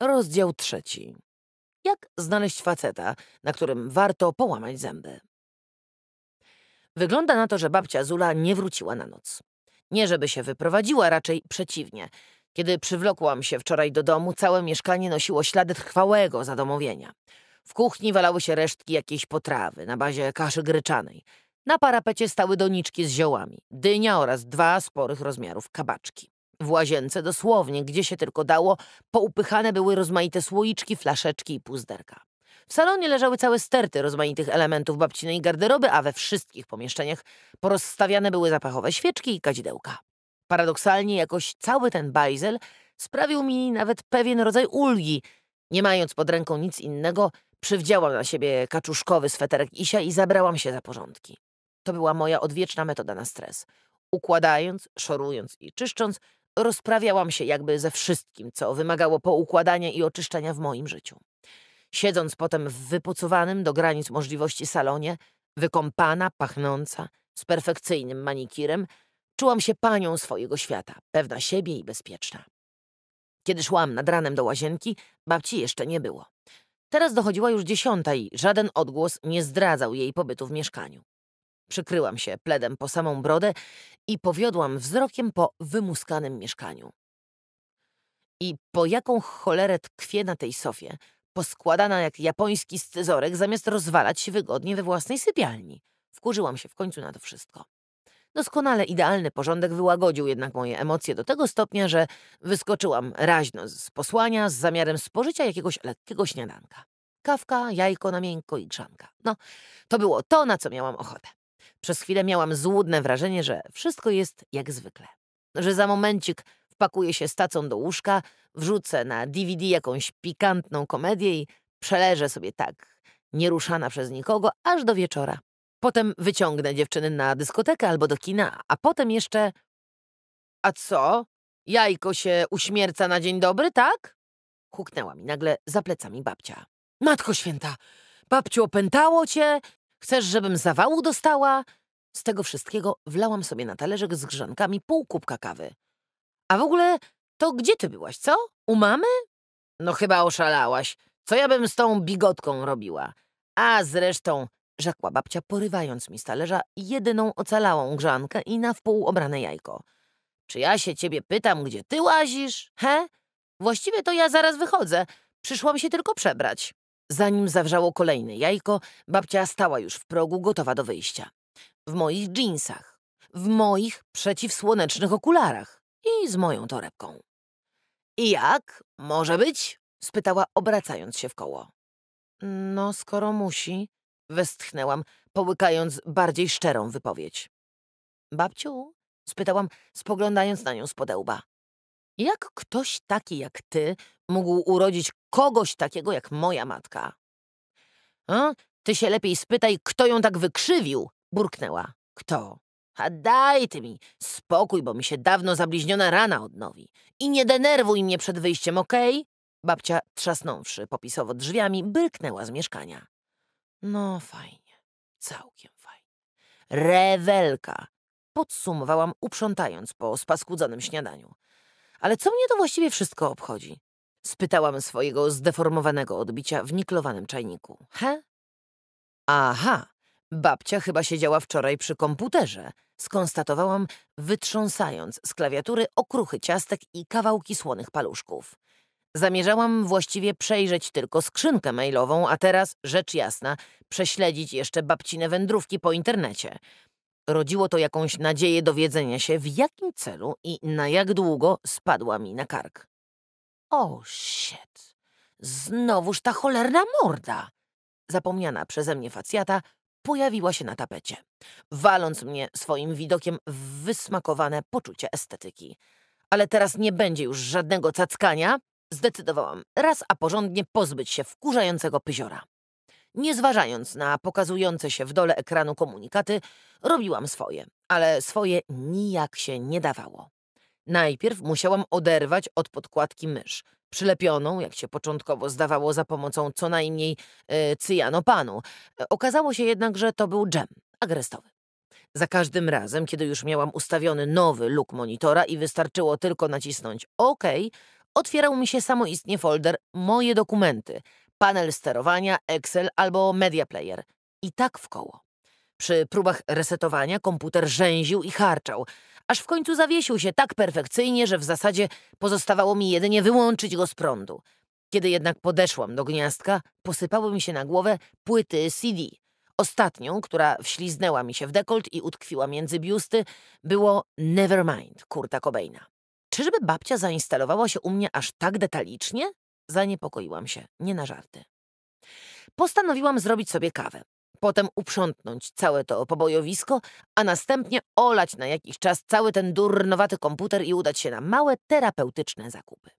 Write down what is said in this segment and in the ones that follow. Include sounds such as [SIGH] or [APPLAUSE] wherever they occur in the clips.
Rozdział trzeci. Jak znaleźć faceta, na którym warto połamać zęby? Wygląda na to, że babcia Zula nie wróciła na noc. Nie żeby się wyprowadziła, raczej przeciwnie. Kiedy przywlokłam się wczoraj do domu, całe mieszkanie nosiło ślady trwałego zadomowienia. W kuchni walały się resztki jakiejś potrawy na bazie kaszy gryczanej. Na parapecie stały doniczki z ziołami, dynia oraz dwa sporych rozmiarów kabaczki. W łazience dosłownie, gdzie się tylko dało, poupychane były rozmaite słoiczki, flaszeczki i puzderka. W salonie leżały całe sterty rozmaitych elementów babcinej garderoby, a we wszystkich pomieszczeniach porozstawiane były zapachowe świeczki i kadzidełka. Paradoksalnie jakoś cały ten bajzel sprawił mi nawet pewien rodzaj ulgi. Nie mając pod ręką nic innego, przywdziałam na siebie kaczuszkowy sweterek Isia i zabrałam się za porządki. To była moja odwieczna metoda na stres. Układając, szorując i czyszcząc, Rozprawiałam się jakby ze wszystkim, co wymagało poukładania i oczyszczenia w moim życiu. Siedząc potem w wypucowanym do granic możliwości salonie, wykąpana, pachnąca, z perfekcyjnym manikirem, czułam się panią swojego świata, pewna siebie i bezpieczna. Kiedy szłam nad ranem do łazienki, babci jeszcze nie było. Teraz dochodziła już dziesiąta i żaden odgłos nie zdradzał jej pobytu w mieszkaniu. Przykryłam się pledem po samą brodę i powiodłam wzrokiem po wymuskanym mieszkaniu. I po jaką cholerę tkwie na tej sofie, poskładana jak japoński scyzorek, zamiast rozwalać się wygodnie we własnej sypialni. Wkurzyłam się w końcu na to wszystko. Doskonale idealny porządek wyłagodził jednak moje emocje do tego stopnia, że wyskoczyłam raźno z posłania z zamiarem spożycia jakiegoś lekkiego śniadanka. Kawka, jajko na miękko i grzanka. No, to było to, na co miałam ochotę. Przez chwilę miałam złudne wrażenie, że wszystko jest jak zwykle. Że za momencik wpakuję się stacą do łóżka, wrzucę na DVD jakąś pikantną komedię i przeleżę sobie tak, nieruszana przez nikogo, aż do wieczora. Potem wyciągnę dziewczyny na dyskotekę albo do kina, a potem jeszcze... A co? Jajko się uśmierca na dzień dobry, tak? Huknęła mi nagle za plecami babcia. Matko święta, babciu opętało cię? Chcesz, żebym zawału dostała? Z tego wszystkiego wlałam sobie na talerzek z grzankami pół kubka kawy. A w ogóle, to gdzie ty byłaś, co? U mamy? No chyba oszalałaś. Co ja bym z tą bigotką robiła? A zresztą, rzekła babcia, porywając mi z talerza jedyną ocalałą grzankę i na wpół obrane jajko. Czy ja się ciebie pytam, gdzie ty łazisz? He? Właściwie to ja zaraz wychodzę. Przyszłam się tylko przebrać. Zanim zawrzało kolejne jajko, babcia stała już w progu, gotowa do wyjścia. W moich dżinsach, w moich przeciwsłonecznych okularach i z moją torebką. I jak? Może być? spytała, obracając się w koło. No, skoro musi, westchnęłam, połykając bardziej szczerą wypowiedź. Babciu? spytałam, spoglądając na nią z podełba. Jak ktoś taki jak ty mógł urodzić kogoś takiego jak moja matka. A? Ty się lepiej spytaj, kto ją tak wykrzywił, burknęła. Kto? A daj ty mi spokój, bo mi się dawno zabliźniona rana odnowi. I nie denerwuj mnie przed wyjściem, okej? Okay? Babcia, trzasnąwszy popisowo drzwiami, bryknęła z mieszkania. No fajnie, całkiem fajnie. Rewelka, podsumowałam, uprzątając po spaskudzonym śniadaniu. Ale co mnie to właściwie wszystko obchodzi? Spytałam swojego zdeformowanego odbicia w niklowanym czajniku. He? Aha, babcia chyba siedziała wczoraj przy komputerze. Skonstatowałam, wytrząsając z klawiatury okruchy ciastek i kawałki słonych paluszków. Zamierzałam właściwie przejrzeć tylko skrzynkę mailową, a teraz, rzecz jasna, prześledzić jeszcze babcine wędrówki po internecie. Rodziło to jakąś nadzieję dowiedzenia się, w jakim celu i na jak długo spadła mi na kark. O, shit. Znowuż ta cholerna morda! Zapomniana przeze mnie facjata pojawiła się na tapecie, waląc mnie swoim widokiem w wysmakowane poczucie estetyki. Ale teraz nie będzie już żadnego cackania. Zdecydowałam raz a porządnie pozbyć się wkurzającego pyziora. Nie zważając na pokazujące się w dole ekranu komunikaty, robiłam swoje, ale swoje nijak się nie dawało. Najpierw musiałam oderwać od podkładki mysz, przylepioną, jak się początkowo zdawało, za pomocą co najmniej e, cyjanopanu. E, okazało się jednak, że to był dżem agrestowy. Za każdym razem, kiedy już miałam ustawiony nowy luk monitora i wystarczyło tylko nacisnąć OK, otwierał mi się samoistnie folder Moje dokumenty, panel sterowania, Excel albo Media Player. I tak w koło. Przy próbach resetowania komputer rzęził i harczał aż w końcu zawiesił się tak perfekcyjnie, że w zasadzie pozostawało mi jedynie wyłączyć go z prądu. Kiedy jednak podeszłam do gniazdka, posypały mi się na głowę płyty CD. Ostatnią, która wśliznęła mi się w dekolt i utkwiła między biusty, było Nevermind Kurta Cobaina. Czyżby babcia zainstalowała się u mnie aż tak detalicznie? Zaniepokoiłam się, nie na żarty. Postanowiłam zrobić sobie kawę. Potem uprzątnąć całe to pobojowisko, a następnie olać na jakiś czas cały ten durnowaty komputer i udać się na małe, terapeutyczne zakupy.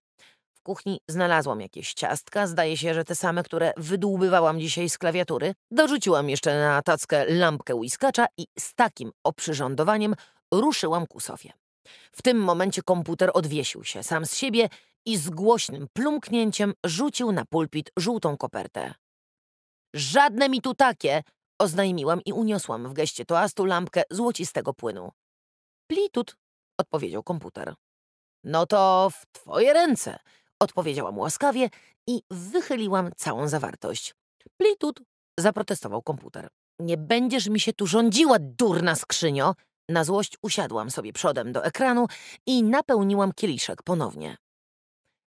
W kuchni znalazłam jakieś ciastka, zdaje się, że te same, które wydłubywałam dzisiaj z klawiatury. Dorzuciłam jeszcze na tackę lampkę łiskacza i z takim oprzyrządowaniem ruszyłam ku Sofie. W tym momencie komputer odwiesił się sam z siebie i z głośnym plumknięciem rzucił na pulpit żółtą kopertę Żadne mi tu takie! Oznajmiłam i uniosłam w geście toastu lampkę złocistego płynu. Plitut, odpowiedział komputer. No to w twoje ręce, odpowiedziałam łaskawie i wychyliłam całą zawartość. Plitut, zaprotestował komputer. Nie będziesz mi się tu rządziła, durna skrzynio! Na złość usiadłam sobie przodem do ekranu i napełniłam kieliszek ponownie.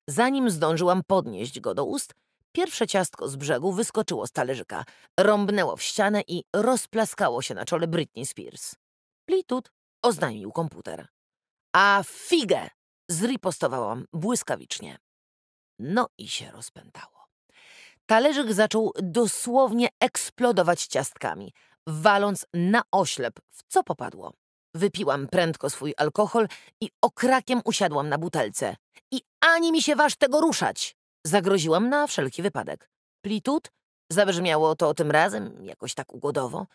Zanim zdążyłam podnieść go do ust, Pierwsze ciastko z brzegu wyskoczyło z talerzyka, rąbnęło w ścianę i rozplaskało się na czole Britney Spears. Plitut oznajmił komputer. A figę! Zripostowałam błyskawicznie. No i się rozpętało. Talerzyk zaczął dosłownie eksplodować ciastkami, waląc na oślep, w co popadło. Wypiłam prędko swój alkohol i okrakiem usiadłam na butelce. I ani mi się waż tego ruszać! Zagroziłam na wszelki wypadek. Plitud? Zabrzmiało to tym razem jakoś tak ugodowo.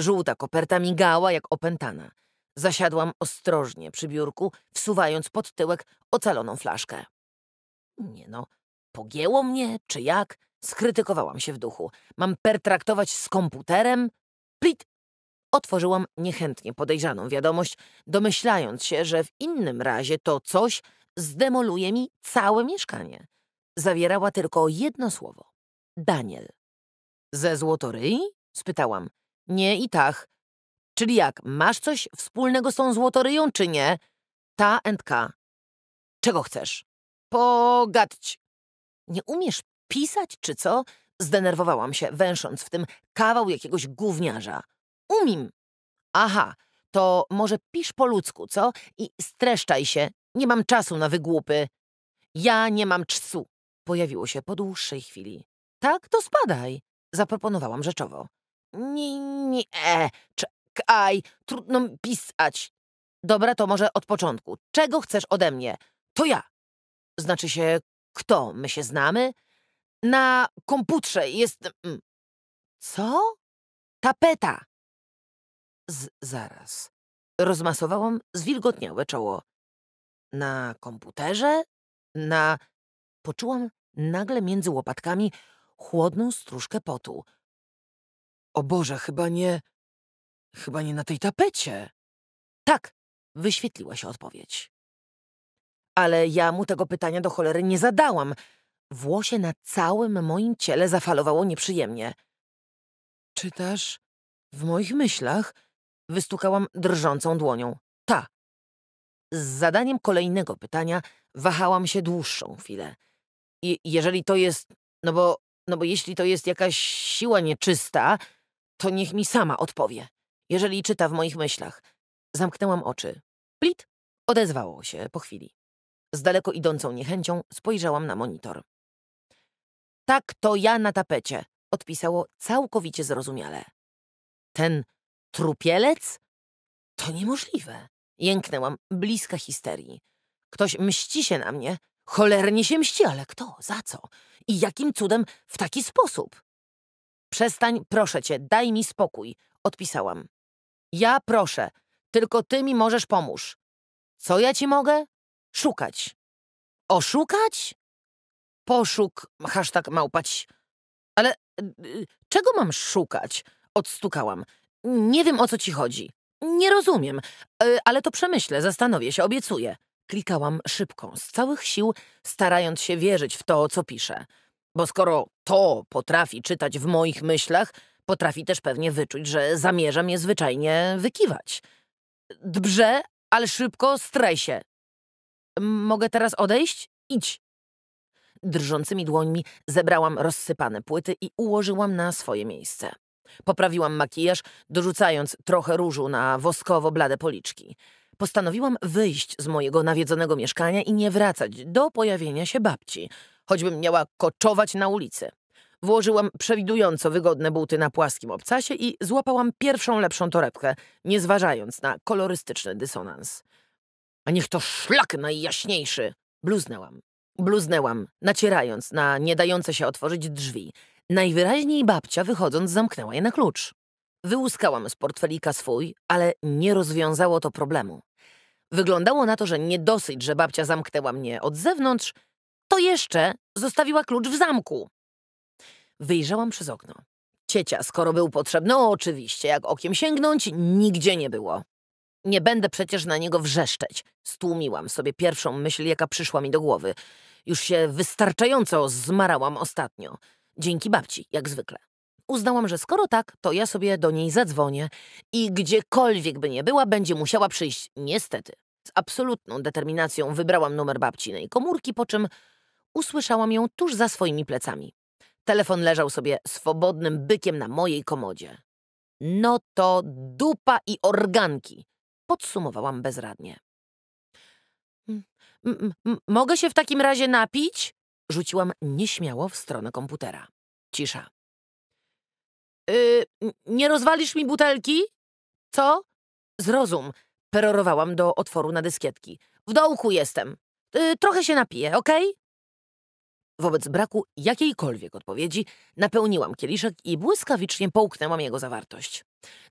Żółta koperta migała jak opętana. Zasiadłam ostrożnie przy biurku, wsuwając pod tyłek ocaloną flaszkę. Nie no, pogięło mnie, czy jak? Skrytykowałam się w duchu. Mam pertraktować z komputerem? Plit! Otworzyłam niechętnie podejrzaną wiadomość, domyślając się, że w innym razie to coś zdemoluje mi całe mieszkanie zawierała tylko jedno słowo. Daniel. Ze złotoryi? spytałam. Nie i tak. Czyli jak, masz coś wspólnego z tą złotoryją, czy nie? Ta and K. Czego chcesz? Pogadź. Nie umiesz pisać, czy co? Zdenerwowałam się, węsząc w tym kawał jakiegoś gówniarza. Umim. Aha, to może pisz po ludzku, co? I streszczaj się. Nie mam czasu na wygłupy. Ja nie mam czsu, Pojawiło się po dłuższej chwili. Tak, to spadaj, zaproponowałam rzeczowo. Nie, nie, e, czekaj, trudno pisać. Dobra, to może od początku. Czego chcesz ode mnie? To ja. Znaczy się, kto? My się znamy? Na komputrze jest... Mm, co? Tapeta. Z zaraz. Rozmasowałam zwilgotniałe czoło. Na komputerze? Na Poczułam nagle między łopatkami chłodną stróżkę potu. O Boże, chyba nie. chyba nie na tej tapecie. Tak, wyświetliła się odpowiedź. Ale ja mu tego pytania do cholery nie zadałam. Włosie na całym moim ciele zafalowało nieprzyjemnie. Czytasz w moich myślach? Wystukałam drżącą dłonią. Ta. Z zadaniem kolejnego pytania wahałam się dłuższą chwilę jeżeli to jest, no bo, no bo jeśli to jest jakaś siła nieczysta, to niech mi sama odpowie, jeżeli czyta w moich myślach. Zamknęłam oczy. Plit odezwało się po chwili. Z daleko idącą niechęcią spojrzałam na monitor. Tak, to ja na tapecie, odpisało całkowicie zrozumiale. Ten trupielec? To niemożliwe. Jęknęłam, bliska histerii. Ktoś mści się na mnie, Cholernie się mści, ale kto, za co i jakim cudem w taki sposób? Przestań, proszę cię, daj mi spokój, odpisałam. Ja proszę, tylko ty mi możesz pomóż. Co ja ci mogę? Szukać. Oszukać? Poszuk, hashtag małpać. Ale y, czego mam szukać? Odstukałam. Nie wiem, o co ci chodzi. Nie rozumiem, y, ale to przemyślę, zastanowię się, obiecuję. Klikałam szybko z całych sił, starając się wierzyć w to, co piszę. Bo skoro to potrafi czytać w moich myślach, potrafi też pewnie wyczuć, że zamierzam je zwyczajnie wykiwać. Dbrze, ale szybko, straj się. Mogę teraz odejść? Idź. Drżącymi dłońmi zebrałam rozsypane płyty i ułożyłam na swoje miejsce. Poprawiłam makijaż, dorzucając trochę różu na woskowo blade policzki postanowiłam wyjść z mojego nawiedzonego mieszkania i nie wracać do pojawienia się babci, choćbym miała koczować na ulicy. Włożyłam przewidująco wygodne buty na płaskim obcasie i złapałam pierwszą lepszą torebkę, nie zważając na kolorystyczny dysonans. A niech to szlak najjaśniejszy! Bluznęłam. Bluznęłam, nacierając na nie dające się otworzyć drzwi. Najwyraźniej babcia, wychodząc, zamknęła je na klucz. Wyłuskałam z portfelika swój, ale nie rozwiązało to problemu. Wyglądało na to, że nie dosyć, że babcia zamknęła mnie od zewnątrz, to jeszcze zostawiła klucz w zamku. Wyjrzałam przez okno. Ciecia, skoro był potrzebny, oczywiście, jak okiem sięgnąć, nigdzie nie było. Nie będę przecież na niego wrzeszczeć. Stłumiłam sobie pierwszą myśl, jaka przyszła mi do głowy. Już się wystarczająco zmarałam ostatnio. Dzięki babci, jak zwykle uznałam, że skoro tak, to ja sobie do niej zadzwonię i gdziekolwiek by nie była, będzie musiała przyjść. Niestety. Z absolutną determinacją wybrałam numer babcinej komórki, po czym usłyszałam ją tuż za swoimi plecami. Telefon leżał sobie swobodnym bykiem na mojej komodzie. No to dupa i organki, podsumowałam bezradnie. mogę się w takim razie napić? Rzuciłam nieśmiało w stronę komputera. Cisza. Y, nie rozwalisz mi butelki? Co? Zrozum. Perorowałam do otworu na dyskietki. W dołku jestem. Y, trochę się napiję, okej? Okay? Wobec braku jakiejkolwiek odpowiedzi napełniłam kieliszek i błyskawicznie połknęłam jego zawartość.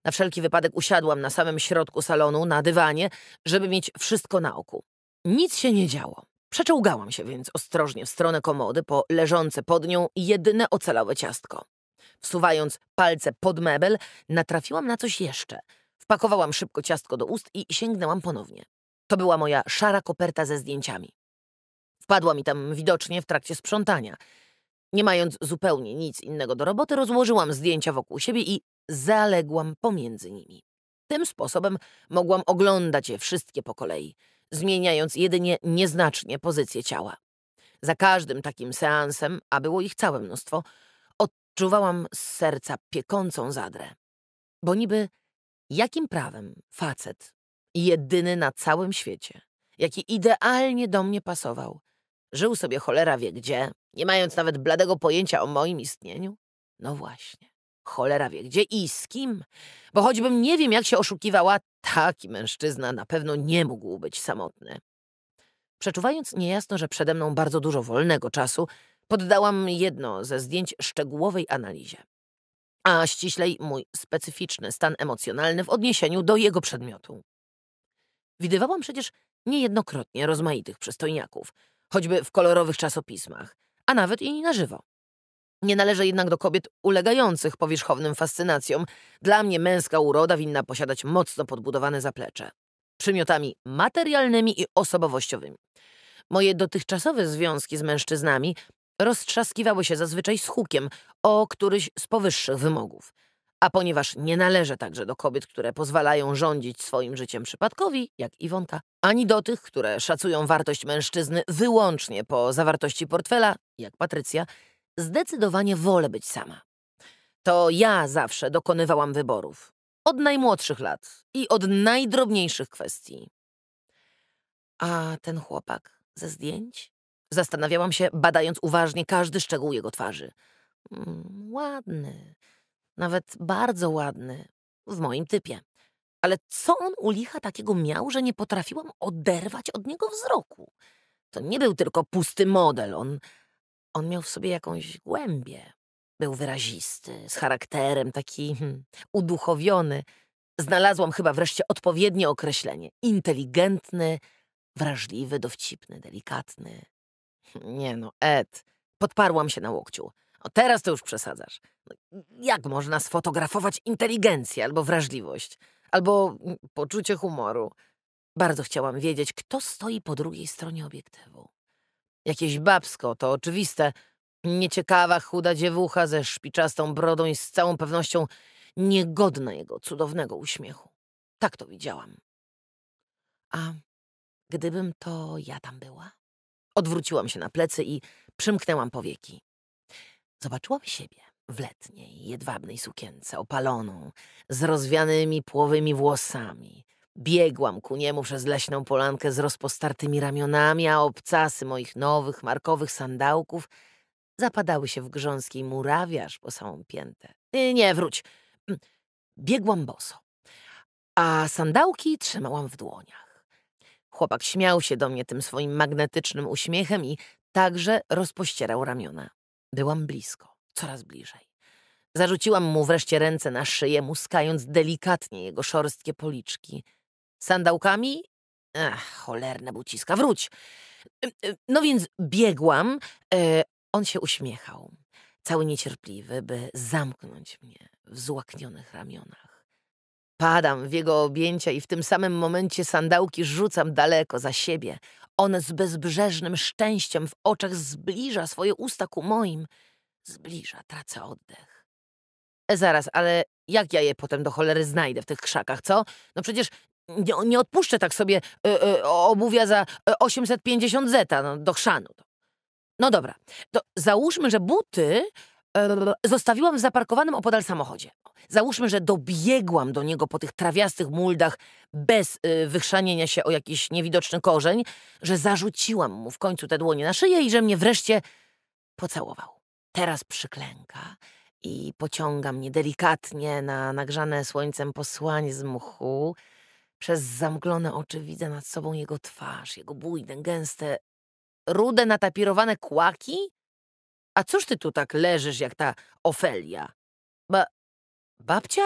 Na wszelki wypadek usiadłam na samym środku salonu, na dywanie, żeby mieć wszystko na oku. Nic się nie działo. Przeczołgałam się więc ostrożnie w stronę komody po leżące pod nią jedyne ocalałe ciastko. Wsuwając palce pod mebel, natrafiłam na coś jeszcze. Wpakowałam szybko ciastko do ust i sięgnęłam ponownie. To była moja szara koperta ze zdjęciami. Wpadła mi tam widocznie w trakcie sprzątania. Nie mając zupełnie nic innego do roboty, rozłożyłam zdjęcia wokół siebie i zaległam pomiędzy nimi. Tym sposobem mogłam oglądać je wszystkie po kolei, zmieniając jedynie nieznacznie pozycję ciała. Za każdym takim seansem, a było ich całe mnóstwo, Czuwałam z serca piekącą zadrę. Bo niby jakim prawem facet, jedyny na całym świecie, jaki idealnie do mnie pasował, żył sobie cholera wie gdzie, nie mając nawet bladego pojęcia o moim istnieniu? No właśnie, cholera wie gdzie i z kim, bo choćbym nie wiem jak się oszukiwała, taki mężczyzna na pewno nie mógł być samotny. Przeczuwając niejasno, że przede mną bardzo dużo wolnego czasu, Poddałam jedno ze zdjęć szczegółowej analizie, a ściślej mój specyficzny stan emocjonalny w odniesieniu do jego przedmiotu. Widywałam przecież niejednokrotnie rozmaitych przystojniaków, choćby w kolorowych czasopismach, a nawet i na żywo. Nie należę jednak do kobiet ulegających powierzchownym fascynacjom. Dla mnie męska uroda winna posiadać mocno podbudowane zaplecze, przymiotami materialnymi i osobowościowymi. Moje dotychczasowe związki z mężczyznami roztrzaskiwały się zazwyczaj z hukiem o któryś z powyższych wymogów. A ponieważ nie należę także do kobiet, które pozwalają rządzić swoim życiem przypadkowi, jak Iwonka, ani do tych, które szacują wartość mężczyzny wyłącznie po zawartości portfela, jak Patrycja, zdecydowanie wolę być sama. To ja zawsze dokonywałam wyborów. Od najmłodszych lat i od najdrobniejszych kwestii. A ten chłopak ze zdjęć? Zastanawiałam się, badając uważnie każdy szczegół jego twarzy. Mm, ładny, nawet bardzo ładny, w moim typie. Ale co on u licha takiego miał, że nie potrafiłam oderwać od niego wzroku? To nie był tylko pusty model, on, on miał w sobie jakąś głębię. Był wyrazisty, z charakterem, taki hmm, uduchowiony. Znalazłam chyba wreszcie odpowiednie określenie. Inteligentny, wrażliwy, dowcipny, delikatny. Nie no, Ed. Podparłam się na łokciu. O, teraz to już przesadzasz. No, jak można sfotografować inteligencję albo wrażliwość, albo mm, poczucie humoru? Bardzo chciałam wiedzieć, kto stoi po drugiej stronie obiektywu. Jakieś babsko, to oczywiste. Nieciekawa, chuda dziewucha ze szpiczastą brodą i z całą pewnością niegodna jego cudownego uśmiechu. Tak to widziałam. A gdybym to ja tam była? Odwróciłam się na plecy i przymknęłam powieki. Zobaczyłam siebie w letniej, jedwabnej sukience, opaloną, z rozwianymi płowymi włosami. Biegłam ku niemu przez leśną polankę z rozpostartymi ramionami, a obcasy moich nowych, markowych sandałków zapadały się w grząskiej murawiarz po samą piętę. Nie, wróć. Mm, biegłam boso, a sandałki trzymałam w dłoniach. Chłopak śmiał się do mnie tym swoim magnetycznym uśmiechem i także rozpościerał ramiona. Byłam blisko, coraz bliżej. Zarzuciłam mu wreszcie ręce na szyję, muskając delikatnie jego szorstkie policzki. Sandałkami? Ach, cholerne buciska, wróć! No więc biegłam. E, on się uśmiechał, cały niecierpliwy, by zamknąć mnie w złaknionych ramionach. Padam w jego objęcia i w tym samym momencie sandałki rzucam daleko za siebie. On z bezbrzeżnym szczęściem w oczach zbliża swoje usta ku moim. Zbliża, tracę oddech. E, zaraz, ale jak ja je potem do cholery znajdę w tych krzakach, co? No przecież nie, nie odpuszczę tak sobie y, y, obuwia za 850 zeta no, do chrzanu. No dobra, to załóżmy, że buty zostawiłam w zaparkowanym opodal samochodzie. Załóżmy, że dobiegłam do niego po tych trawiastych muldach bez y, wychrzanienia się o jakiś niewidoczny korzeń, że zarzuciłam mu w końcu te dłonie na szyję i że mnie wreszcie pocałował. Teraz przyklęka i pociąga mnie delikatnie na nagrzane słońcem posłanie z mchu. Przez zamglone oczy widzę nad sobą jego twarz, jego bujne, gęste, rude, natapirowane kłaki a cóż ty tu tak leżysz jak ta Ofelia? Ba... babcia?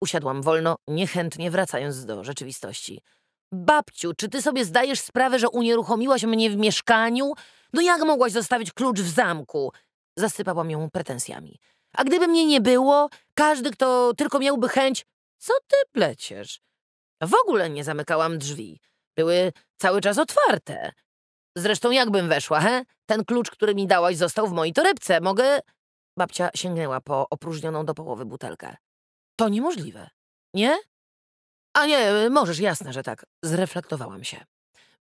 Usiadłam wolno, niechętnie wracając do rzeczywistości. Babciu, czy ty sobie zdajesz sprawę, że unieruchomiłaś mnie w mieszkaniu? No jak mogłaś zostawić klucz w zamku? Zasypałam ją pretensjami. A gdyby mnie nie było, każdy, kto tylko miałby chęć... Co ty pleciesz? W ogóle nie zamykałam drzwi. Były cały czas otwarte. Zresztą jakbym weszła, he? Ten klucz, który mi dałaś, został w mojej torebce. Mogę... Babcia sięgnęła po opróżnioną do połowy butelkę. To niemożliwe. Nie? A nie, możesz, jasne, że tak. Zreflektowałam się.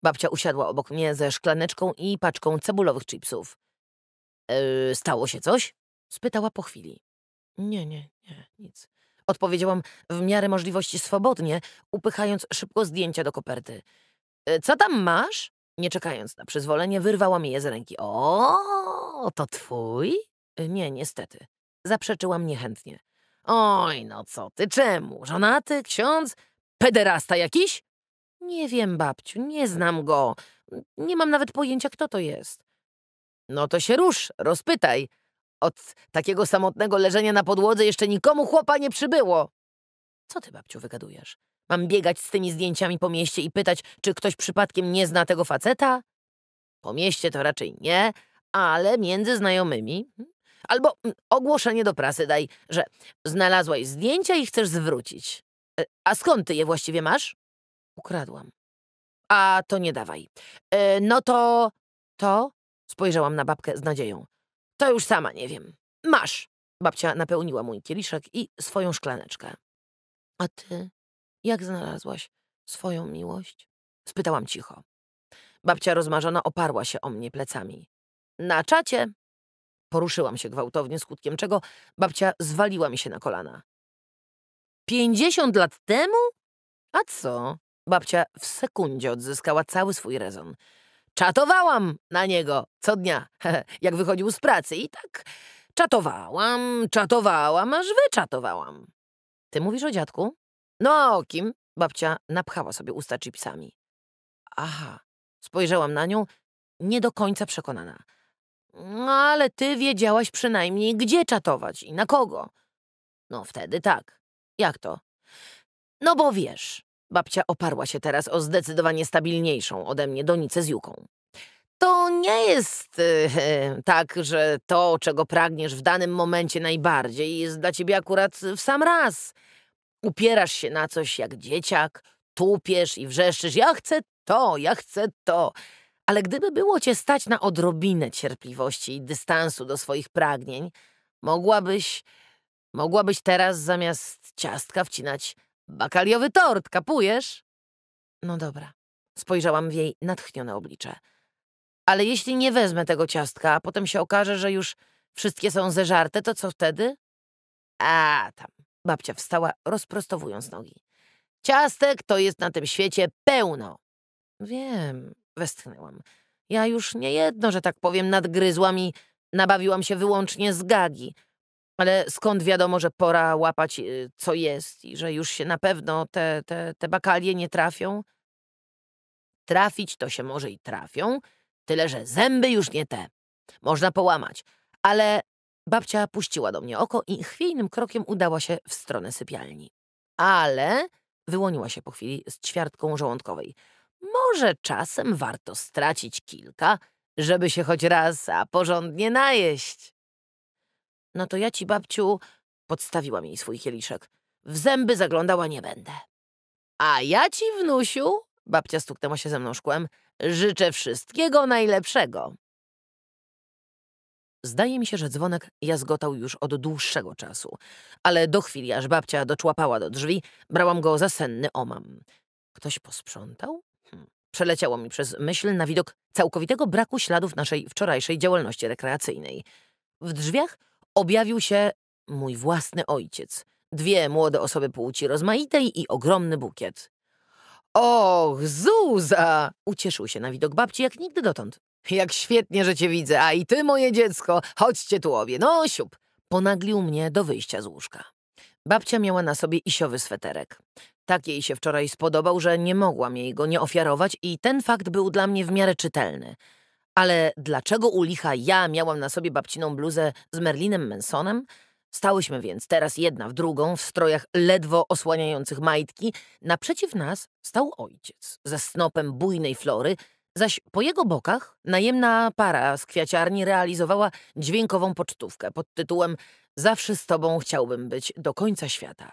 Babcia usiadła obok mnie ze szklaneczką i paczką cebulowych chipsów. Yy, stało się coś? Spytała po chwili. Nie, nie, nie, nic. Odpowiedziałam w miarę możliwości swobodnie, upychając szybko zdjęcia do koperty. E, co tam masz? Nie czekając na przyzwolenie, wyrwała mi je z ręki. O, to twój? Y, nie, niestety. Zaprzeczyłam niechętnie. Oj, no co ty, czemu? Żonaty, ksiądz, pederasta jakiś? Nie wiem, babciu, nie znam go. Nie mam nawet pojęcia, kto to jest. No to się rusz, rozpytaj. Od takiego samotnego leżenia na podłodze jeszcze nikomu chłopa nie przybyło. Co ty, babciu, wygadujesz? Mam biegać z tymi zdjęciami po mieście i pytać, czy ktoś przypadkiem nie zna tego faceta? Po mieście to raczej nie, ale między znajomymi. Hmm, albo hmm, ogłoszenie do prasy daj, że znalazłaś zdjęcia i chcesz zwrócić. E, a skąd ty je właściwie masz? Ukradłam. A to nie dawaj. E, no to... To? Spojrzałam na babkę z nadzieją. To już sama nie wiem. Masz. Babcia napełniła mój kieliszek i swoją szklaneczkę. A ty? Jak znalazłaś swoją miłość? Spytałam cicho. Babcia rozmarzona oparła się o mnie plecami. Na czacie! Poruszyłam się gwałtownie, skutkiem czego babcia zwaliła mi się na kolana. Pięćdziesiąt lat temu? A co? Babcia w sekundzie odzyskała cały swój rezon. Czatowałam na niego co dnia, [LAUGHS] jak wychodził z pracy i tak czatowałam, czatowałam, aż wyczatowałam. Ty mówisz o dziadku? No o kim? Babcia napchała sobie usta chipsami. Aha, spojrzałam na nią, nie do końca przekonana. No ale ty wiedziałaś przynajmniej, gdzie czatować i na kogo. No wtedy tak. Jak to? No bo wiesz, babcia oparła się teraz o zdecydowanie stabilniejszą ode mnie donicę z Juką. To nie jest y, [LAUGHS] tak, że to, czego pragniesz w danym momencie najbardziej, jest dla ciebie akurat w sam raz. Upierasz się na coś jak dzieciak, tupiesz i wrzeszczysz, ja chcę to, ja chcę to. Ale gdyby było cię stać na odrobinę cierpliwości i dystansu do swoich pragnień, mogłabyś, mogłabyś teraz zamiast ciastka wcinać bakaliowy tort, kapujesz? No dobra, spojrzałam w jej natchnione oblicze. Ale jeśli nie wezmę tego ciastka, a potem się okaże, że już wszystkie są zeżarte, to co wtedy? A, tam. Babcia wstała, rozprostowując nogi. Ciastek to jest na tym świecie pełno. Wiem, westchnęłam. Ja już nie jedno, że tak powiem, nadgryzłam i nabawiłam się wyłącznie z gagi. Ale skąd wiadomo, że pora łapać, y, co jest i że już się na pewno te, te, te bakalie nie trafią? Trafić to się może i trafią, tyle że zęby już nie te. Można połamać, ale Babcia puściła do mnie oko i chwiejnym krokiem udała się w stronę sypialni. Ale wyłoniła się po chwili z ćwiartką żołądkowej. Może czasem warto stracić kilka, żeby się choć raz a porządnie najeść. No to ja ci, babciu, podstawiła mi swój kieliszek. W zęby zaglądała nie będę. A ja ci, wnusiu, babcia stuknęła się ze mną szkłem, życzę wszystkiego najlepszego. Zdaje mi się, że dzwonek jazgotał już od dłuższego czasu, ale do chwili, aż babcia doczłapała do drzwi, brałam go za senny omam. Ktoś posprzątał? Hmm. Przeleciało mi przez myśl na widok całkowitego braku śladów naszej wczorajszej działalności rekreacyjnej. W drzwiach objawił się mój własny ojciec. Dwie młode osoby płci rozmaitej i ogromny bukiet. Och, Zuza! Ucieszył się na widok babci jak nigdy dotąd. Jak świetnie, że cię widzę, a i ty, moje dziecko, chodźcie tu obie, no siup. Ponaglił mnie do wyjścia z łóżka. Babcia miała na sobie isiowy sweterek. Tak jej się wczoraj spodobał, że nie mogłam jej go nie ofiarować i ten fakt był dla mnie w miarę czytelny. Ale dlaczego u licha ja miałam na sobie babciną bluzę z Merlinem Mansonem? Stałyśmy więc teraz jedna w drugą, w strojach ledwo osłaniających majtki. Naprzeciw nas stał ojciec ze snopem bujnej flory, Zaś po jego bokach najemna para z kwiaciarni realizowała dźwiękową pocztówkę pod tytułem Zawsze z tobą chciałbym być do końca świata.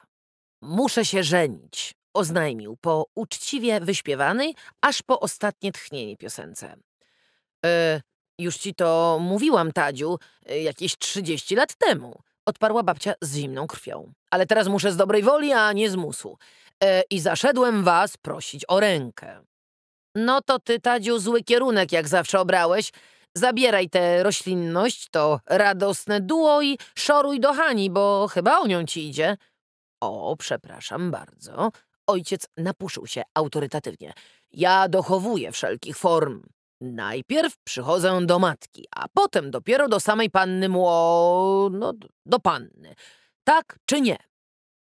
Muszę się żenić, oznajmił po uczciwie wyśpiewanej, aż po ostatnie tchnienie piosence. E, już ci to mówiłam, Tadziu, e, jakieś trzydzieści lat temu, odparła babcia z zimną krwią. Ale teraz muszę z dobrej woli, a nie z musu. E, I zaszedłem was prosić o rękę. No to ty, Tadziu, zły kierunek jak zawsze obrałeś. Zabieraj tę roślinność, to radosne duo i szoruj do Hani, bo chyba o nią ci idzie. O, przepraszam bardzo. Ojciec napuszył się autorytatywnie. Ja dochowuję wszelkich form. Najpierw przychodzę do matki, a potem dopiero do samej panny mło... no, do panny. Tak czy nie?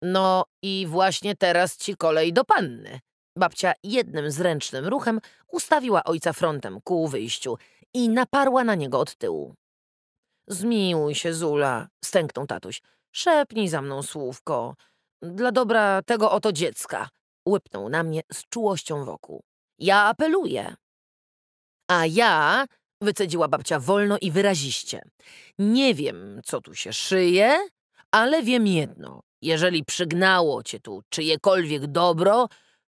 No i właśnie teraz ci kolej do panny. Babcia jednym zręcznym ruchem ustawiła ojca frontem ku wyjściu i naparła na niego od tyłu. Zmiłuj się, Zula, stęknął tatuś. Szepnij za mną słówko. Dla dobra tego oto dziecka. Łypnął na mnie z czułością wokół. Ja apeluję. A ja, wycedziła babcia wolno i wyraziście. Nie wiem, co tu się szyje, ale wiem jedno. Jeżeli przygnało cię tu czyjekolwiek dobro,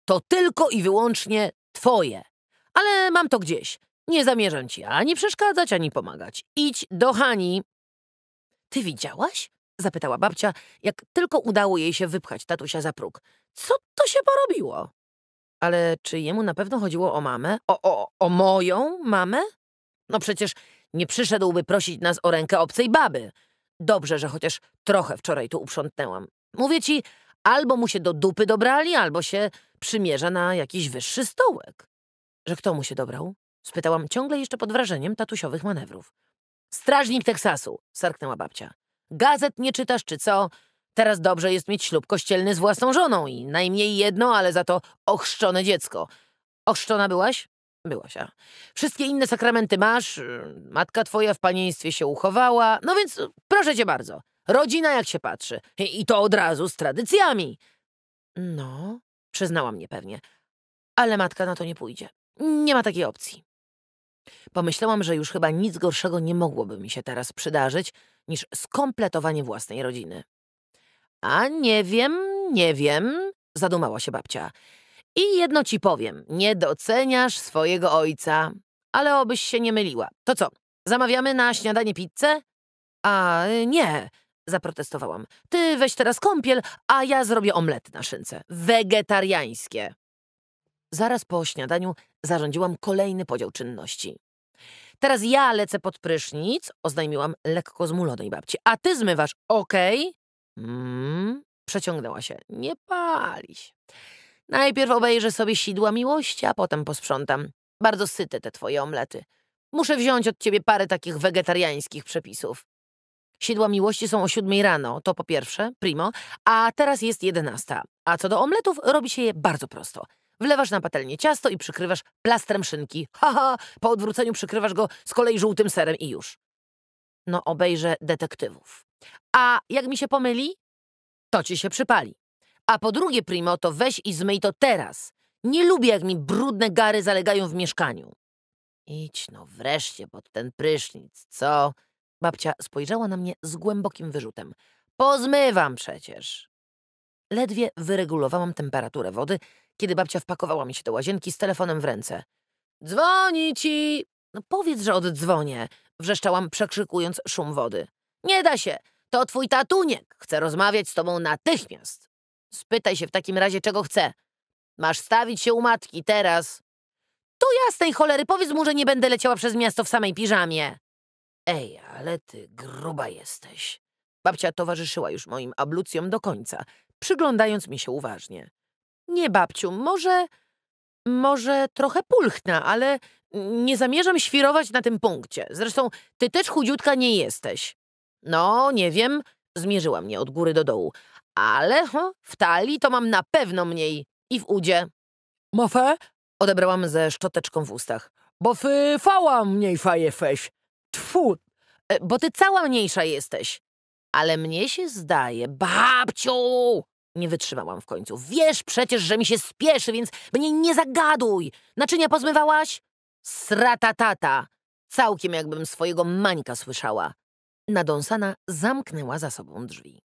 to tylko i wyłącznie twoje. Ale mam to gdzieś. Nie zamierzam ci ani przeszkadzać, ani pomagać. Idź do Hani. Ty widziałaś? Zapytała babcia, jak tylko udało jej się wypchać tatusia za próg. Co to się porobiło? Ale czy jemu na pewno chodziło o mamę? O, o, o moją mamę? No przecież nie przyszedłby prosić nas o rękę obcej baby. Dobrze, że chociaż trochę wczoraj tu uprzątnęłam. Mówię ci, albo mu się do dupy dobrali, albo się przymierza na jakiś wyższy stołek. Że kto mu się dobrał? Spytałam ciągle jeszcze pod wrażeniem tatusiowych manewrów. Strażnik Teksasu, sarknęła babcia. Gazet nie czytasz, czy co? Teraz dobrze jest mieć ślub kościelny z własną żoną i najmniej jedno, ale za to ochrzczone dziecko. Ochrzczona byłaś? Byłaś, a. Wszystkie inne sakramenty masz, y, matka twoja w panieństwie się uchowała, no więc y, proszę cię bardzo. Rodzina jak się patrzy. I to od razu z tradycjami. No, Przyznała mnie pewnie. Ale matka na to nie pójdzie. Nie ma takiej opcji. Pomyślałam, że już chyba nic gorszego nie mogłoby mi się teraz przydarzyć niż skompletowanie własnej rodziny. A nie wiem, nie wiem, zadumała się babcia. I jedno ci powiem, nie doceniasz swojego ojca. Ale obyś się nie myliła. To co, zamawiamy na śniadanie pizzę? A nie, Zaprotestowałam. Ty weź teraz kąpiel, a ja zrobię omlety na szynce. Wegetariańskie. Zaraz po śniadaniu zarządziłam kolejny podział czynności. Teraz ja lecę pod prysznic, oznajmiłam lekko zmulonej babci. A ty zmywasz, okej? Okay? Mm, przeciągnęła się. Nie paliś. Najpierw obejrzę sobie sidła miłości, a potem posprzątam. Bardzo syte te twoje omlety. Muszę wziąć od ciebie parę takich wegetariańskich przepisów. Siedła miłości są o siódmej rano, to po pierwsze, primo, a teraz jest jedenasta. A co do omletów, robi się je bardzo prosto. Wlewasz na patelnię ciasto i przykrywasz plastrem szynki. [LAUGHS] Ha ha! po odwróceniu przykrywasz go z kolei żółtym serem i już. No obejrzę detektywów. A jak mi się pomyli? To ci się przypali. A po drugie, primo, to weź i zmyj to teraz. Nie lubię, jak mi brudne gary zalegają w mieszkaniu. Idź no wreszcie pod ten prysznic, co? Babcia spojrzała na mnie z głębokim wyrzutem. Pozmywam przecież. Ledwie wyregulowałam temperaturę wody, kiedy babcia wpakowała mi się do łazienki z telefonem w ręce. Dzwoni ci! No powiedz, że oddzwonię, wrzeszczałam przekrzykując szum wody. Nie da się! To twój tatuniek! Chce rozmawiać z tobą natychmiast! Spytaj się w takim razie, czego chce. Masz stawić się u matki teraz. Tu jasnej cholery, powiedz mu, że nie będę leciała przez miasto w samej piżamie. Ej, ale ty gruba jesteś. Babcia towarzyszyła już moim ablucjom do końca, przyglądając mi się uważnie. Nie, babciu, może... Może trochę pulchna, ale nie zamierzam świrować na tym punkcie. Zresztą ty też chudziutka nie jesteś. No, nie wiem, zmierzyła mnie od góry do dołu. Ale ho, w talii to mam na pewno mniej. I w udzie. Mofę? Odebrałam ze szczoteczką w ustach. Bo fałam mniej faje feś. Tfu, e, bo ty cała mniejsza jesteś. Ale mnie się zdaje, babciu! Nie wytrzymałam w końcu. Wiesz przecież, że mi się spieszy, więc mnie nie zagaduj. Naczynia pozmywałaś? tata, Całkiem jakbym swojego mańka słyszała. Nadąsana zamknęła za sobą drzwi.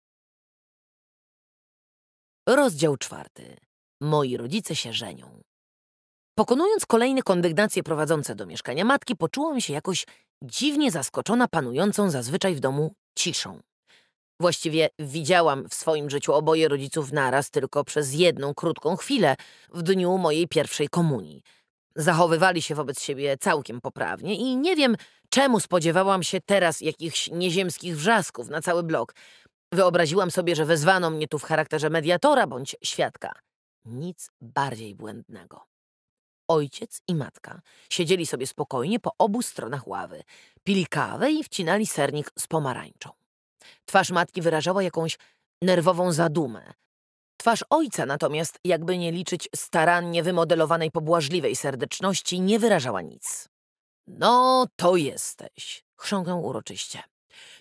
Rozdział czwarty. Moi rodzice się żenią. Pokonując kolejne kondygnacje prowadzące do mieszkania matki, poczułam się jakoś dziwnie zaskoczona panującą zazwyczaj w domu ciszą. Właściwie widziałam w swoim życiu oboje rodziców naraz tylko przez jedną krótką chwilę w dniu mojej pierwszej komunii. Zachowywali się wobec siebie całkiem poprawnie i nie wiem, czemu spodziewałam się teraz jakichś nieziemskich wrzasków na cały blok. Wyobraziłam sobie, że wezwano mnie tu w charakterze mediatora bądź świadka. Nic bardziej błędnego ojciec i matka. Siedzieli sobie spokojnie po obu stronach ławy, pili kawę i wcinali sernik z pomarańczą. Twarz matki wyrażała jakąś nerwową zadumę. Twarz ojca natomiast, jakby nie liczyć starannie wymodelowanej pobłażliwej serdeczności, nie wyrażała nic. No, to jesteś, chrząknął uroczyście.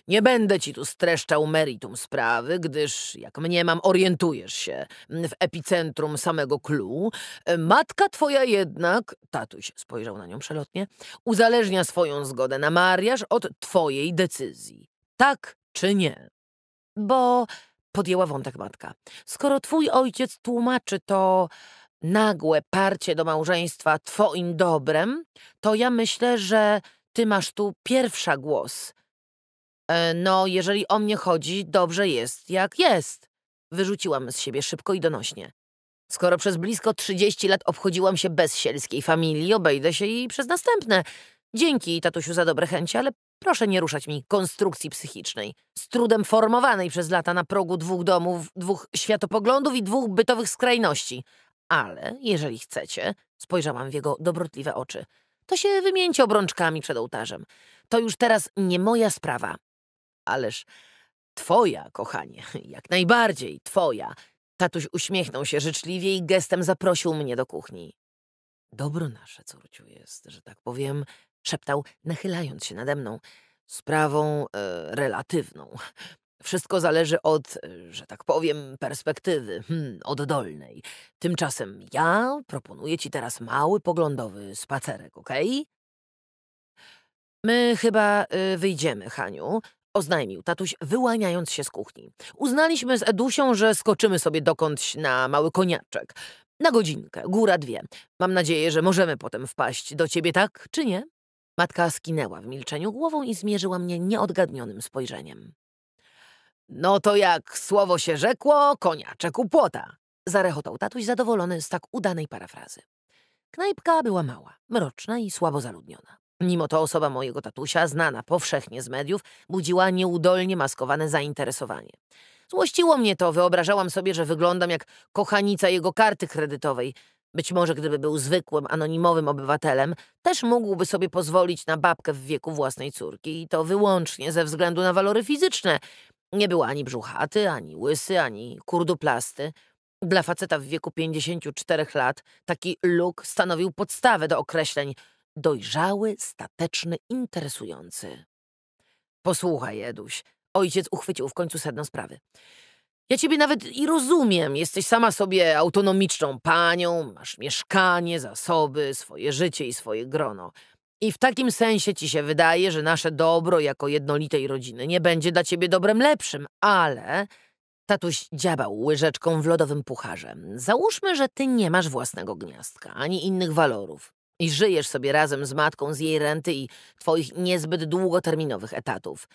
Nie będę ci tu streszczał meritum sprawy, gdyż, jak mnie mam, orientujesz się w epicentrum samego clue. Matka twoja jednak, tatuś spojrzał na nią przelotnie, uzależnia swoją zgodę na mariaż od twojej decyzji. Tak czy nie? Bo, podjęła wątek matka, skoro twój ojciec tłumaczy to nagłe parcie do małżeństwa twoim dobrem, to ja myślę, że ty masz tu pierwsza głos E, no, jeżeli o mnie chodzi, dobrze jest jak jest. Wyrzuciłam z siebie szybko i donośnie. Skoro przez blisko 30 lat obchodziłam się bez sielskiej familii, obejdę się i przez następne. Dzięki, tatusiu, za dobre chęci, ale proszę nie ruszać mi konstrukcji psychicznej, z trudem formowanej przez lata na progu dwóch domów, dwóch światopoglądów i dwóch bytowych skrajności. Ale, jeżeli chcecie, spojrzałam w jego dobrotliwe oczy, to się wymieńcie obrączkami przed ołtarzem. To już teraz nie moja sprawa, Ależ twoja, kochanie, [LAUGHS] jak najbardziej twoja. Tatuś uśmiechnął się życzliwie i gestem zaprosił mnie do kuchni. Dobro nasze, córciu, jest, że tak powiem, szeptał, nachylając się nade mną, sprawą e, relatywną. Wszystko zależy od, e, że tak powiem, perspektywy, hmm, oddolnej. Tymczasem ja proponuję ci teraz mały poglądowy spacerek, okej? Okay? My chyba y, wyjdziemy, Haniu, Oznajmił tatuś, wyłaniając się z kuchni. Uznaliśmy z Edusią, że skoczymy sobie dokądś na mały koniaczek. Na godzinkę, góra dwie. Mam nadzieję, że możemy potem wpaść do ciebie, tak czy nie? Matka skinęła w milczeniu głową i zmierzyła mnie nieodgadnionym spojrzeniem. No to jak słowo się rzekło, koniaczek u płota, zarechotał tatuś zadowolony z tak udanej parafrazy. Knajpka była mała, mroczna i słabo zaludniona. Mimo to osoba mojego tatusia, znana powszechnie z mediów, budziła nieudolnie maskowane zainteresowanie. Złościło mnie to, wyobrażałam sobie, że wyglądam jak kochanica jego karty kredytowej. Być może gdyby był zwykłym, anonimowym obywatelem, też mógłby sobie pozwolić na babkę w wieku własnej córki i to wyłącznie ze względu na walory fizyczne. Nie był ani brzuchaty, ani łysy, ani kurduplasty. Dla faceta w wieku 54 lat taki luk stanowił podstawę do określeń – Dojrzały, stateczny, interesujący. Posłuchaj, Eduś. Ojciec uchwycił w końcu sedno sprawy. Ja ciebie nawet i rozumiem. Jesteś sama sobie autonomiczną panią, masz mieszkanie, zasoby, swoje życie i swoje grono. I w takim sensie ci się wydaje, że nasze dobro jako jednolitej rodziny nie będzie dla ciebie dobrem lepszym, ale tatuś dziabał łyżeczką w lodowym pucharze. Załóżmy, że ty nie masz własnego gniazdka ani innych walorów i żyjesz sobie razem z matką z jej renty i twoich niezbyt długoterminowych etatów.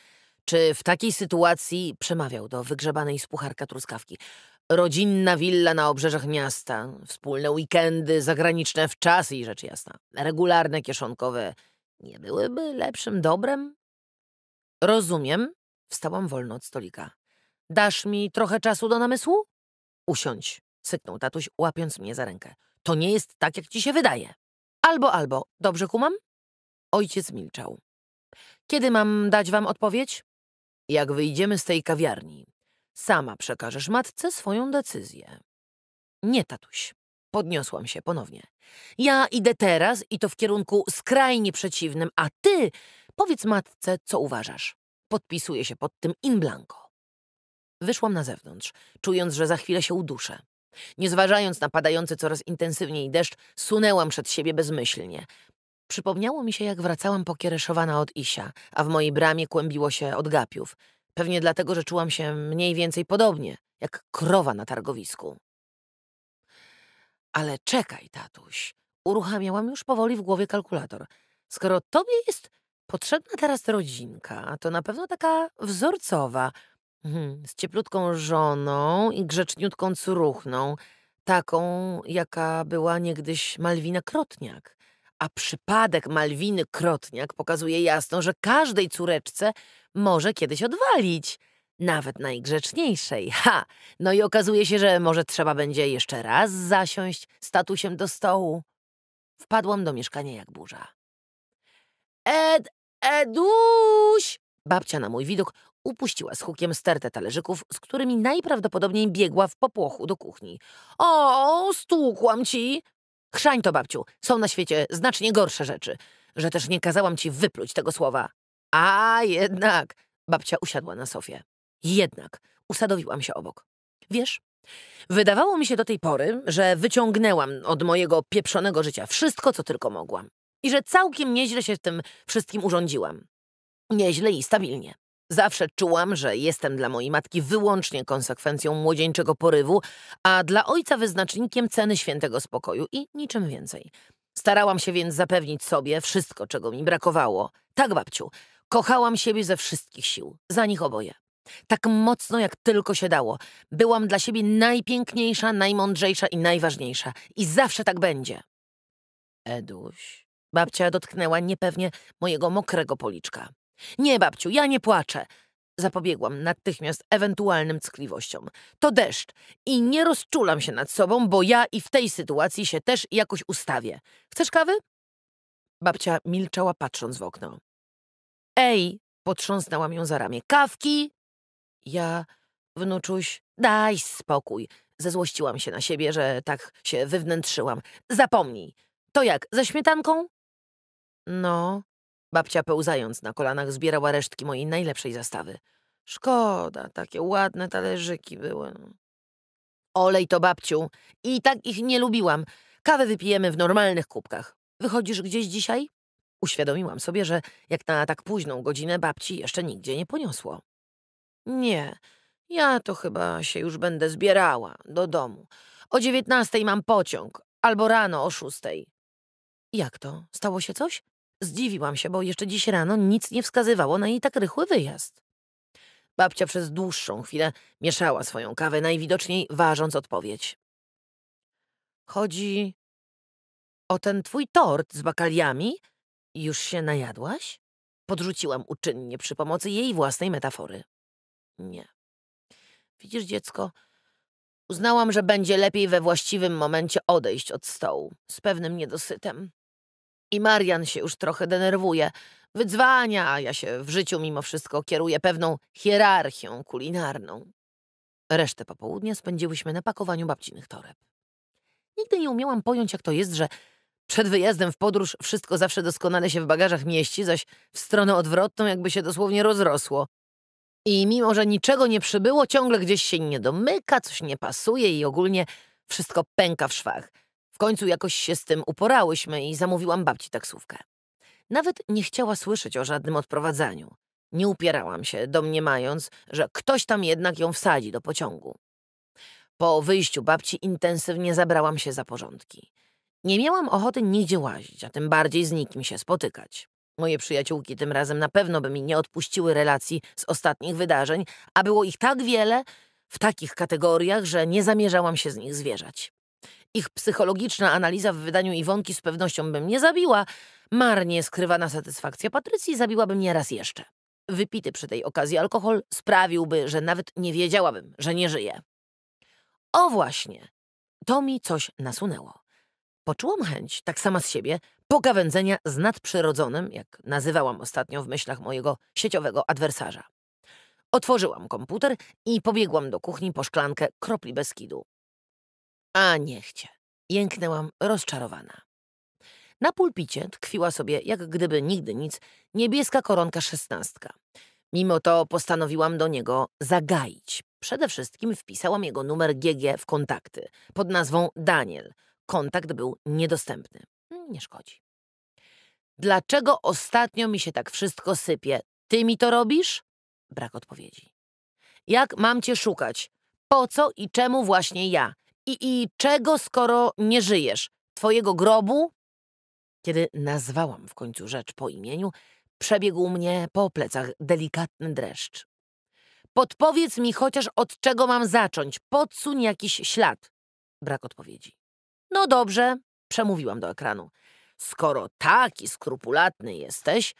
Czy w takiej sytuacji przemawiał do wygrzebanej z pucharka truskawki? Rodzinna willa na obrzeżach miasta, wspólne weekendy zagraniczne w czas i rzecz jasna, regularne kieszonkowe nie byłyby lepszym dobrem? Rozumiem, wstałam wolno od stolika. Dasz mi trochę czasu do namysłu? Usiądź, syknął tatuś, łapiąc mnie za rękę. To nie jest tak, jak ci się wydaje. Albo, albo. Dobrze kumam? Ojciec milczał. Kiedy mam dać wam odpowiedź? Jak wyjdziemy z tej kawiarni. Sama przekażesz matce swoją decyzję. Nie, tatuś. Podniosłam się ponownie. Ja idę teraz i to w kierunku skrajnie przeciwnym, a ty powiedz matce, co uważasz. Podpisuję się pod tym in blanco. Wyszłam na zewnątrz, czując, że za chwilę się uduszę. Nie zważając na padający coraz intensywniej deszcz, sunęłam przed siebie bezmyślnie. Przypomniało mi się, jak wracałam pokiereszowana od Isia, a w mojej bramie kłębiło się od gapiów. Pewnie dlatego, że czułam się mniej więcej podobnie, jak krowa na targowisku. Ale czekaj, tatuś. Uruchamiałam już powoli w głowie kalkulator. Skoro tobie jest potrzebna teraz rodzinka, to na pewno taka wzorcowa – Mhm, z cieplutką żoną i grzeczniutką córuchną, taką, jaka była niegdyś Malwina Krotniak. A przypadek Malwiny Krotniak pokazuje jasno, że każdej córeczce może kiedyś odwalić. Nawet najgrzeczniejszej. [LAUGHS] Ha! No i okazuje się, że może trzeba będzie jeszcze raz zasiąść statusiem do stołu. Wpadłam do mieszkania jak burza. Ed, Eduś! Babcia na mój widok Upuściła z hukiem stertę talerzyków, z którymi najprawdopodobniej biegła w popłochu do kuchni. O, stłukłam ci! Chrzań to, babciu, są na świecie znacznie gorsze rzeczy, że też nie kazałam ci wypluć tego słowa. A jednak, babcia usiadła na sofie. Jednak, usadowiłam się obok. Wiesz, wydawało mi się do tej pory, że wyciągnęłam od mojego pieprzonego życia wszystko, co tylko mogłam. I że całkiem nieźle się w tym wszystkim urządziłam. Nieźle i stabilnie. Zawsze czułam, że jestem dla mojej matki wyłącznie konsekwencją młodzieńczego porywu, a dla ojca wyznacznikiem ceny świętego spokoju i niczym więcej. Starałam się więc zapewnić sobie wszystko, czego mi brakowało. Tak, babciu, kochałam siebie ze wszystkich sił, za nich oboje. Tak mocno, jak tylko się dało. Byłam dla siebie najpiękniejsza, najmądrzejsza i najważniejsza. I zawsze tak będzie. Eduś, babcia dotknęła niepewnie mojego mokrego policzka. Nie, babciu, ja nie płaczę. Zapobiegłam natychmiast ewentualnym ckliwościom. To deszcz i nie rozczulam się nad sobą, bo ja i w tej sytuacji się też jakoś ustawię. Chcesz kawy? Babcia milczała patrząc w okno. Ej, potrząsnęłam ją za ramię. Kawki? Ja, wnuczuś, daj spokój. Zezłościłam się na siebie, że tak się wywnętrzyłam. Zapomnij. To jak, ze śmietanką? No, Babcia pełzając na kolanach zbierała resztki mojej najlepszej zastawy. Szkoda, takie ładne talerzyki były. No. Olej to babciu. I tak ich nie lubiłam. Kawę wypijemy w normalnych kubkach. Wychodzisz gdzieś dzisiaj? Uświadomiłam sobie, że jak na tak późną godzinę babci jeszcze nigdzie nie poniosło. Nie, ja to chyba się już będę zbierała do domu. O dziewiętnastej mam pociąg, albo rano o szóstej. Jak to? Stało się coś? Zdziwiłam się, bo jeszcze dziś rano nic nie wskazywało na jej tak rychły wyjazd. Babcia przez dłuższą chwilę mieszała swoją kawę, najwidoczniej ważąc odpowiedź. Chodzi o ten twój tort z bakaliami? Już się najadłaś? Podrzuciłam uczynnie przy pomocy jej własnej metafory. Nie. Widzisz, dziecko, uznałam, że będzie lepiej we właściwym momencie odejść od stołu z pewnym niedosytem. I Marian się już trochę denerwuje, wydzwania, a ja się w życiu mimo wszystko kieruję pewną hierarchią kulinarną. Resztę popołudnia spędziłyśmy na pakowaniu babcinych toreb. Nigdy nie umiałam pojąć, jak to jest, że przed wyjazdem w podróż wszystko zawsze doskonale się w bagażach mieści, zaś w stronę odwrotną jakby się dosłownie rozrosło. I mimo, że niczego nie przybyło, ciągle gdzieś się nie domyka, coś nie pasuje i ogólnie wszystko pęka w szwach końcu jakoś się z tym uporałyśmy i zamówiłam babci taksówkę. Nawet nie chciała słyszeć o żadnym odprowadzaniu. Nie upierałam się, domniemając, że ktoś tam jednak ją wsadzi do pociągu. Po wyjściu babci intensywnie zabrałam się za porządki. Nie miałam ochoty nigdzie łazić, a tym bardziej z nikim się spotykać. Moje przyjaciółki tym razem na pewno by mi nie odpuściły relacji z ostatnich wydarzeń, a było ich tak wiele w takich kategoriach, że nie zamierzałam się z nich zwierzać. Ich psychologiczna analiza w wydaniu Iwonki z pewnością by mnie zabiła. Marnie skrywana satysfakcja Patrycji zabiłaby mnie raz jeszcze. Wypity przy tej okazji alkohol sprawiłby, że nawet nie wiedziałabym, że nie żyję. O właśnie, to mi coś nasunęło. Poczułam chęć, tak sama z siebie, pogawędzenia z nadprzyrodzonym, jak nazywałam ostatnio w myślach mojego sieciowego adwersarza. Otworzyłam komputer i pobiegłam do kuchni po szklankę kropli Beskidu. A niechcie. Jęknęłam rozczarowana. Na pulpicie tkwiła sobie, jak gdyby nigdy nic, niebieska koronka szesnastka. Mimo to postanowiłam do niego zagaić. Przede wszystkim wpisałam jego numer GG w kontakty pod nazwą Daniel. Kontakt był niedostępny. Nie szkodzi. Dlaczego ostatnio mi się tak wszystko sypie? Ty mi to robisz? Brak odpowiedzi. Jak mam cię szukać? Po co i czemu właśnie ja? I, I czego, skoro nie żyjesz? Twojego grobu? Kiedy nazwałam w końcu rzecz po imieniu, przebiegł mnie po plecach delikatny dreszcz. Podpowiedz mi chociaż od czego mam zacząć. Podsuń jakiś ślad. Brak odpowiedzi. No dobrze, przemówiłam do ekranu. Skoro taki skrupulatny jesteś,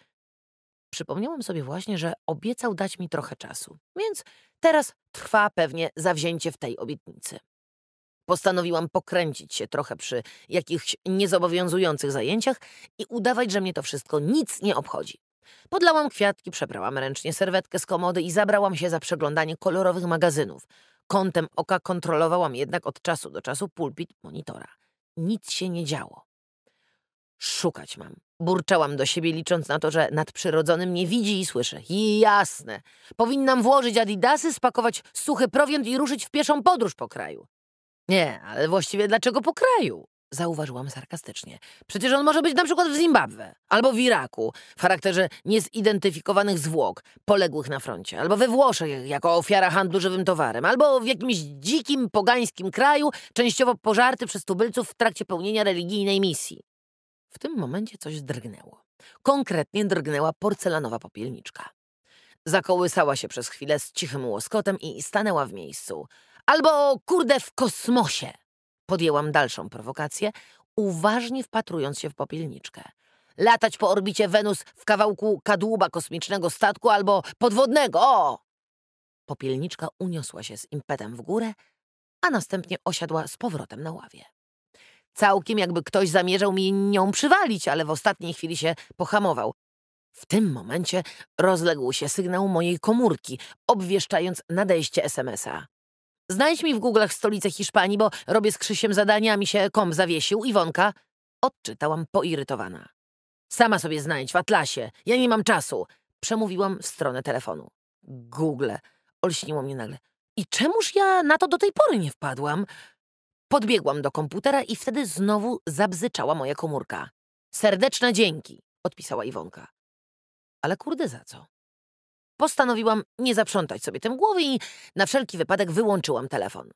Przypomniałam sobie właśnie, że obiecał dać mi trochę czasu, więc teraz trwa pewnie zawzięcie w tej obietnicy. Postanowiłam pokręcić się trochę przy jakichś niezobowiązujących zajęciach i udawać, że mnie to wszystko nic nie obchodzi. Podlałam kwiatki, przebrałam ręcznie serwetkę z komody i zabrałam się za przeglądanie kolorowych magazynów. Kątem oka kontrolowałam jednak od czasu do czasu pulpit monitora. Nic się nie działo. Szukać mam. Burczałam do siebie, licząc na to, że nadprzyrodzony mnie widzi i słyszy. Jasne. Powinnam włożyć adidasy, spakować suchy prowiant i ruszyć w pieszą podróż po kraju. Nie, ale właściwie dlaczego po kraju? Zauważyłam sarkastycznie. Przecież on może być na przykład w Zimbabwe, albo w Iraku, w charakterze niezidentyfikowanych zwłok poległych na froncie, albo we Włoszech jako ofiara handlu żywym towarem, albo w jakimś dzikim, pogańskim kraju, częściowo pożarty przez tubylców w trakcie pełnienia religijnej misji. W tym momencie coś drgnęło. Konkretnie drgnęła porcelanowa popielniczka. Zakołysała się przez chwilę z cichym łoskotem i stanęła w miejscu – Albo kurde w kosmosie. Podjęłam dalszą prowokację, uważnie wpatrując się w popielniczkę. Latać po orbicie Wenus w kawałku kadłuba kosmicznego statku albo podwodnego. O! Popielniczka uniosła się z impetem w górę, a następnie osiadła z powrotem na ławie. Całkiem jakby ktoś zamierzał mi nią przywalić, ale w ostatniej chwili się pohamował. W tym momencie rozległ się sygnał mojej komórki, obwieszczając nadejście SMS-a. Znajdź mi w Google'ach stolicę Hiszpanii, bo robię z Krzysiem zadania, mi się kom zawiesił. Iwonka. Odczytałam poirytowana. Sama sobie znajdź w Atlasie. Ja nie mam czasu. Przemówiłam w stronę telefonu. Google. Olśniło mnie nagle. I czemuż ja na to do tej pory nie wpadłam? Podbiegłam do komputera i wtedy znowu zabzyczała moja komórka. Serdeczne dzięki, odpisała Iwonka. Ale kurde za co? postanowiłam nie zaprzątać sobie tym głowy i na wszelki wypadek wyłączyłam telefon.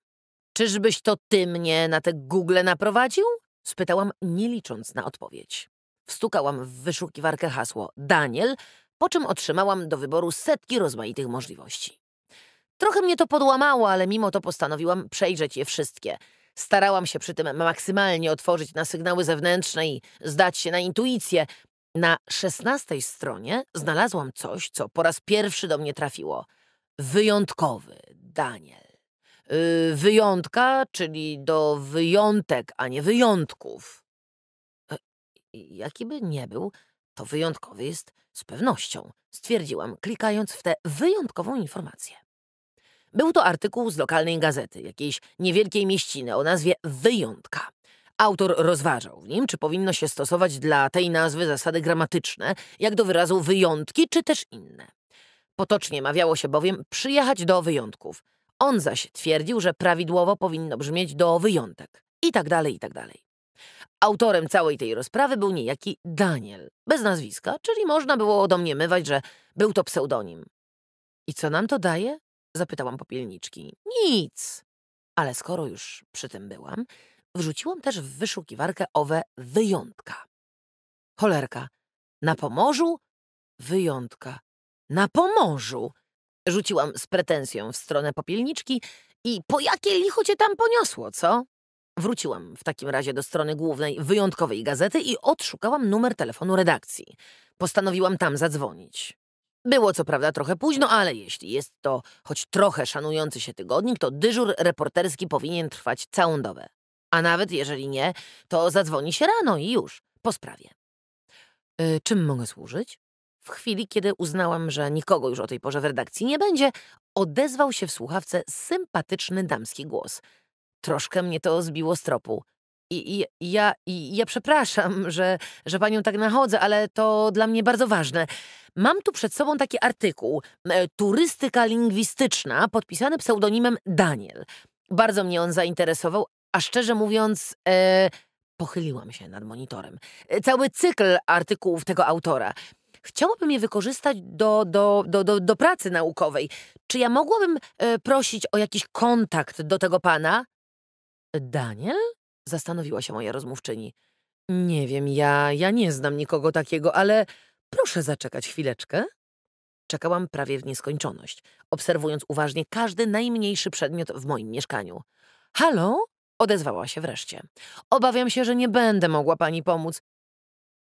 Czyżbyś to ty mnie na te Google naprowadził? Spytałam, nie licząc na odpowiedź. Wstukałam w wyszukiwarkę hasło Daniel, po czym otrzymałam do wyboru setki rozmaitych możliwości. Trochę mnie to podłamało, ale mimo to postanowiłam przejrzeć je wszystkie. Starałam się przy tym maksymalnie otworzyć na sygnały zewnętrzne i zdać się na intuicję, na szesnastej stronie znalazłam coś, co po raz pierwszy do mnie trafiło. Wyjątkowy Daniel. Yy, wyjątka, czyli do wyjątek, a nie wyjątków. Yy, jaki by nie był, to wyjątkowy jest z pewnością, stwierdziłam, klikając w tę wyjątkową informację. Był to artykuł z lokalnej gazety, jakiejś niewielkiej mieściny o nazwie Wyjątka. Autor rozważał w nim, czy powinno się stosować dla tej nazwy zasady gramatyczne, jak do wyrazu wyjątki, czy też inne. Potocznie mawiało się bowiem przyjechać do wyjątków. On zaś twierdził, że prawidłowo powinno brzmieć do wyjątek. I tak dalej, i tak dalej. Autorem całej tej rozprawy był niejaki Daniel, bez nazwiska, czyli można było domniemywać, że był to pseudonim. I co nam to daje? Zapytałam popielniczki. Nic. Ale skoro już przy tym byłam, Wrzuciłam też w wyszukiwarkę owe wyjątka. Cholerka. Na Pomorzu? Wyjątka. Na Pomorzu! Rzuciłam z pretensją w stronę popielniczki i po jakie licho cię tam poniosło, co? Wróciłam w takim razie do strony głównej wyjątkowej gazety i odszukałam numer telefonu redakcji. Postanowiłam tam zadzwonić. Było co prawda trochę późno, ale jeśli jest to choć trochę szanujący się tygodnik, to dyżur reporterski powinien trwać całą dobę. A nawet jeżeli nie, to zadzwoni się rano i już, po sprawie. E, czym mogę służyć? W chwili, kiedy uznałam, że nikogo już o tej porze w redakcji nie będzie, odezwał się w słuchawce sympatyczny damski głos. Troszkę mnie to zbiło z tropu. I, i, ja, i, ja przepraszam, [LAUGHS] że, że panią tak nachodzę, ale to dla mnie bardzo ważne. Mam tu przed sobą taki artykuł, e, turystyka lingwistyczna, podpisany pseudonimem Daniel. Bardzo mnie on zainteresował, a szczerze mówiąc, e, pochyliłam się nad monitorem. E, cały cykl artykułów tego autora. Chciałabym je wykorzystać do, do, do, do, do pracy naukowej. Czy ja mogłabym e, prosić o jakiś kontakt do tego pana? Daniel? Zastanowiła się moja rozmówczyni. Nie wiem, ja, ja nie znam nikogo takiego, ale proszę zaczekać chwileczkę. Czekałam prawie w nieskończoność, obserwując uważnie każdy najmniejszy przedmiot w moim mieszkaniu. Halo? Odezwała się wreszcie. Obawiam się, że nie będę mogła pani pomóc.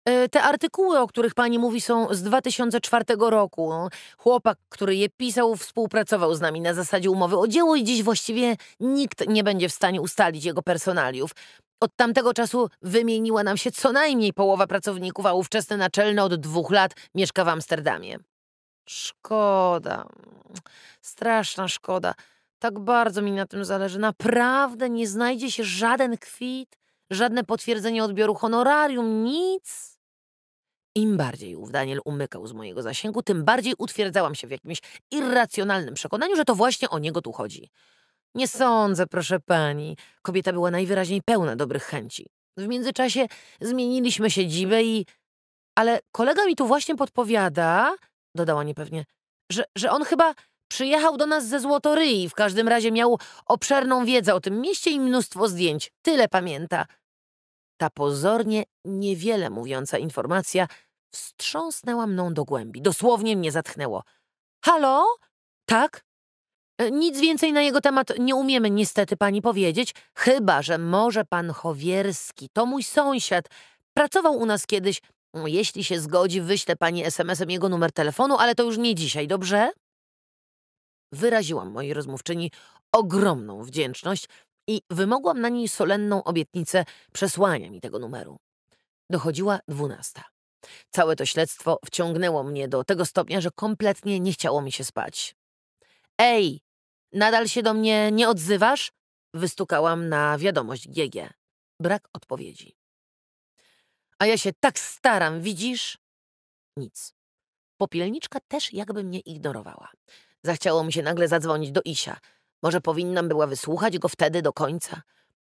E, te artykuły, o których pani mówi, są z 2004 roku. Chłopak, który je pisał, współpracował z nami na zasadzie umowy o dzieło i dziś właściwie nikt nie będzie w stanie ustalić jego personaliów. Od tamtego czasu wymieniła nam się co najmniej połowa pracowników, a ówczesny naczelny od dwóch lat mieszka w Amsterdamie. Szkoda. Straszna szkoda. Tak bardzo mi na tym zależy. Naprawdę nie znajdzie się żaden kwit, żadne potwierdzenie odbioru honorarium, nic. Im bardziej ów Daniel umykał z mojego zasięgu, tym bardziej utwierdzałam się w jakimś irracjonalnym przekonaniu, że to właśnie o niego tu chodzi. Nie sądzę, proszę pani. Kobieta była najwyraźniej pełna dobrych chęci. W międzyczasie zmieniliśmy siedzibę i... Ale kolega mi tu właśnie podpowiada, dodała niepewnie, że, że on chyba Przyjechał do nas ze Złotoryi, w każdym razie miał obszerną wiedzę o tym mieście i mnóstwo zdjęć. Tyle pamięta. Ta pozornie niewiele mówiąca informacja wstrząsnęła mną do głębi. Dosłownie mnie zatchnęło. Halo? Tak? E, nic więcej na jego temat nie umiemy niestety pani powiedzieć, chyba że może pan Chowierski, to mój sąsiad, pracował u nas kiedyś. Jeśli się zgodzi, wyślę pani SMS-em jego numer telefonu, ale to już nie dzisiaj, dobrze? wyraziłam mojej rozmówczyni ogromną wdzięczność i wymogłam na niej solenną obietnicę przesłania mi tego numeru. Dochodziła dwunasta. Całe to śledztwo wciągnęło mnie do tego stopnia, że kompletnie nie chciało mi się spać. Ej, nadal się do mnie nie odzywasz? Wystukałam na wiadomość GG. Brak odpowiedzi. A ja się tak staram, widzisz? Nic. Popielniczka też jakby mnie ignorowała. Zachciało mi się nagle zadzwonić do Isia. Może powinnam była wysłuchać go wtedy do końca?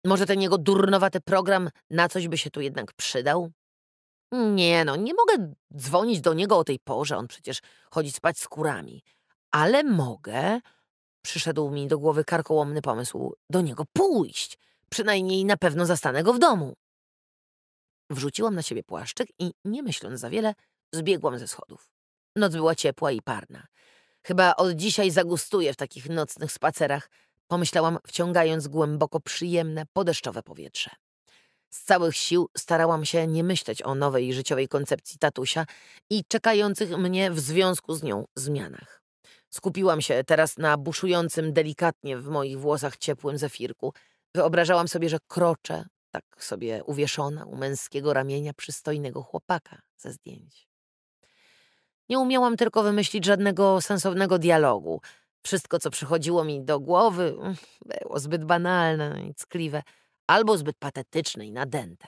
Może ten jego durnowaty program na coś by się tu jednak przydał? Nie no, nie mogę dzwonić do niego o tej porze, on przecież chodzi spać z kurami. Ale mogę, przyszedł mi do głowy karkołomny pomysł, do niego pójść. Przynajmniej na pewno zastanę go w domu. Wrzuciłam na siebie płaszczyk i, nie myśląc za wiele, zbiegłam ze schodów. Noc była ciepła i parna. Chyba od dzisiaj zagustuję w takich nocnych spacerach, pomyślałam, wciągając głęboko przyjemne, podeszczowe powietrze. Z całych sił starałam się nie myśleć o nowej życiowej koncepcji tatusia i czekających mnie w związku z nią zmianach. Skupiłam się teraz na buszującym delikatnie w moich włosach ciepłym zefirku. Wyobrażałam sobie, że kroczę, tak sobie uwieszona u męskiego ramienia przystojnego chłopaka ze zdjęć. Nie umiałam tylko wymyślić żadnego sensownego dialogu. Wszystko, co przychodziło mi do głowy, mm, było zbyt banalne i ckliwe, albo zbyt patetyczne i nadęte.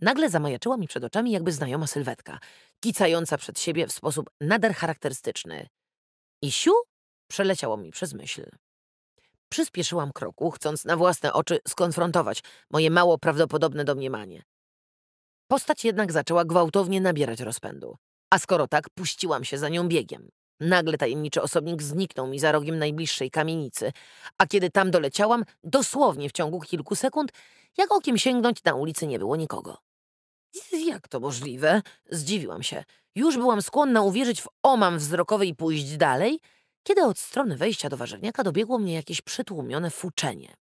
Nagle zamajaczyła mi przed oczami jakby znajoma sylwetka, kicająca przed siebie w sposób nader charakterystyczny. Isiu? Przeleciało mi przez myśl. Przyspieszyłam kroku, chcąc na własne oczy skonfrontować moje mało prawdopodobne domniemanie. Postać jednak zaczęła gwałtownie nabierać rozpędu. A skoro tak, puściłam się za nią biegiem. Nagle tajemniczy osobnik zniknął mi za rogiem najbliższej kamienicy, a kiedy tam doleciałam, dosłownie w ciągu kilku sekund, jak okiem sięgnąć, na ulicy nie było nikogo. Jak to możliwe? Zdziwiłam się. Już byłam skłonna uwierzyć w omam wzrokowy i pójść dalej, kiedy od strony wejścia do warzywniaka dobiegło mnie jakieś przytłumione fuczenie.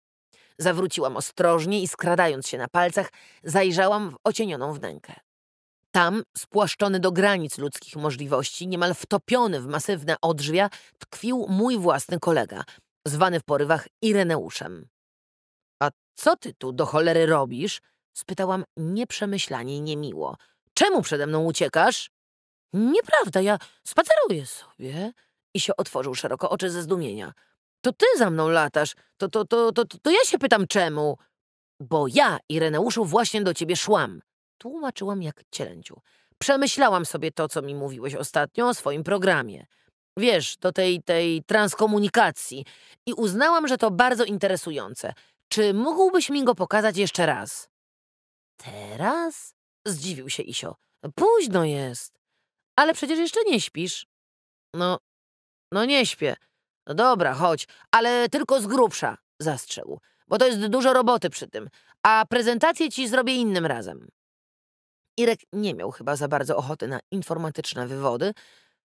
Zawróciłam ostrożnie i skradając się na palcach, zajrzałam w ocienioną wnękę. Tam, spłaszczony do granic ludzkich możliwości, niemal wtopiony w masywne odrzwia, tkwił mój własny kolega, zwany w porywach Ireneuszem. A co ty tu do cholery robisz? spytałam nieprzemyślanie i niemiło. Czemu przede mną uciekasz? Nieprawda, ja spaceruję sobie. I się otworzył szeroko oczy ze zdumienia. To ty za mną latasz, to, to, to, to, to ja się pytam czemu. Bo ja, Ireneuszu, właśnie do ciebie szłam, Tłumaczyłam jak cielęciu. Przemyślałam sobie to, co mi mówiłeś ostatnio o swoim programie. Wiesz, do tej, tej transkomunikacji. I uznałam, że to bardzo interesujące. Czy mógłbyś mi go pokazać jeszcze raz? Teraz? Zdziwił się Isio. Późno jest. Ale przecież jeszcze nie śpisz. No, no nie śpię. No dobra, chodź, ale tylko z grubsza, zastrzegł, bo to jest dużo roboty przy tym, a prezentację ci zrobię innym razem. Irek nie miał chyba za bardzo ochoty na informatyczne wywody,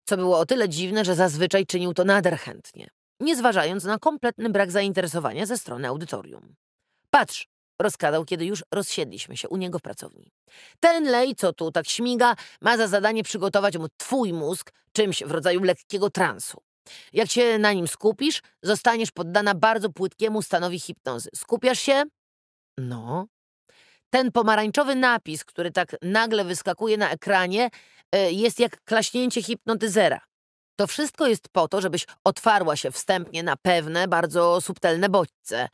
co było o tyle dziwne, że zazwyczaj czynił to nader chętnie, nie zważając na kompletny brak zainteresowania ze strony audytorium. Patrz, rozkazał, kiedy już rozsiedliśmy się u niego w pracowni. Ten lej, co tu tak śmiga, ma za zadanie przygotować mu twój mózg czymś w rodzaju lekkiego transu. Jak się na nim skupisz, zostaniesz poddana bardzo płytkiemu stanowi hipnozy. Skupiasz się? No, ten pomarańczowy napis, który tak nagle wyskakuje na ekranie, e, jest jak klaśnięcie hipnotyzera. To wszystko jest po to, żebyś otwarła się wstępnie na pewne, bardzo subtelne bodźce.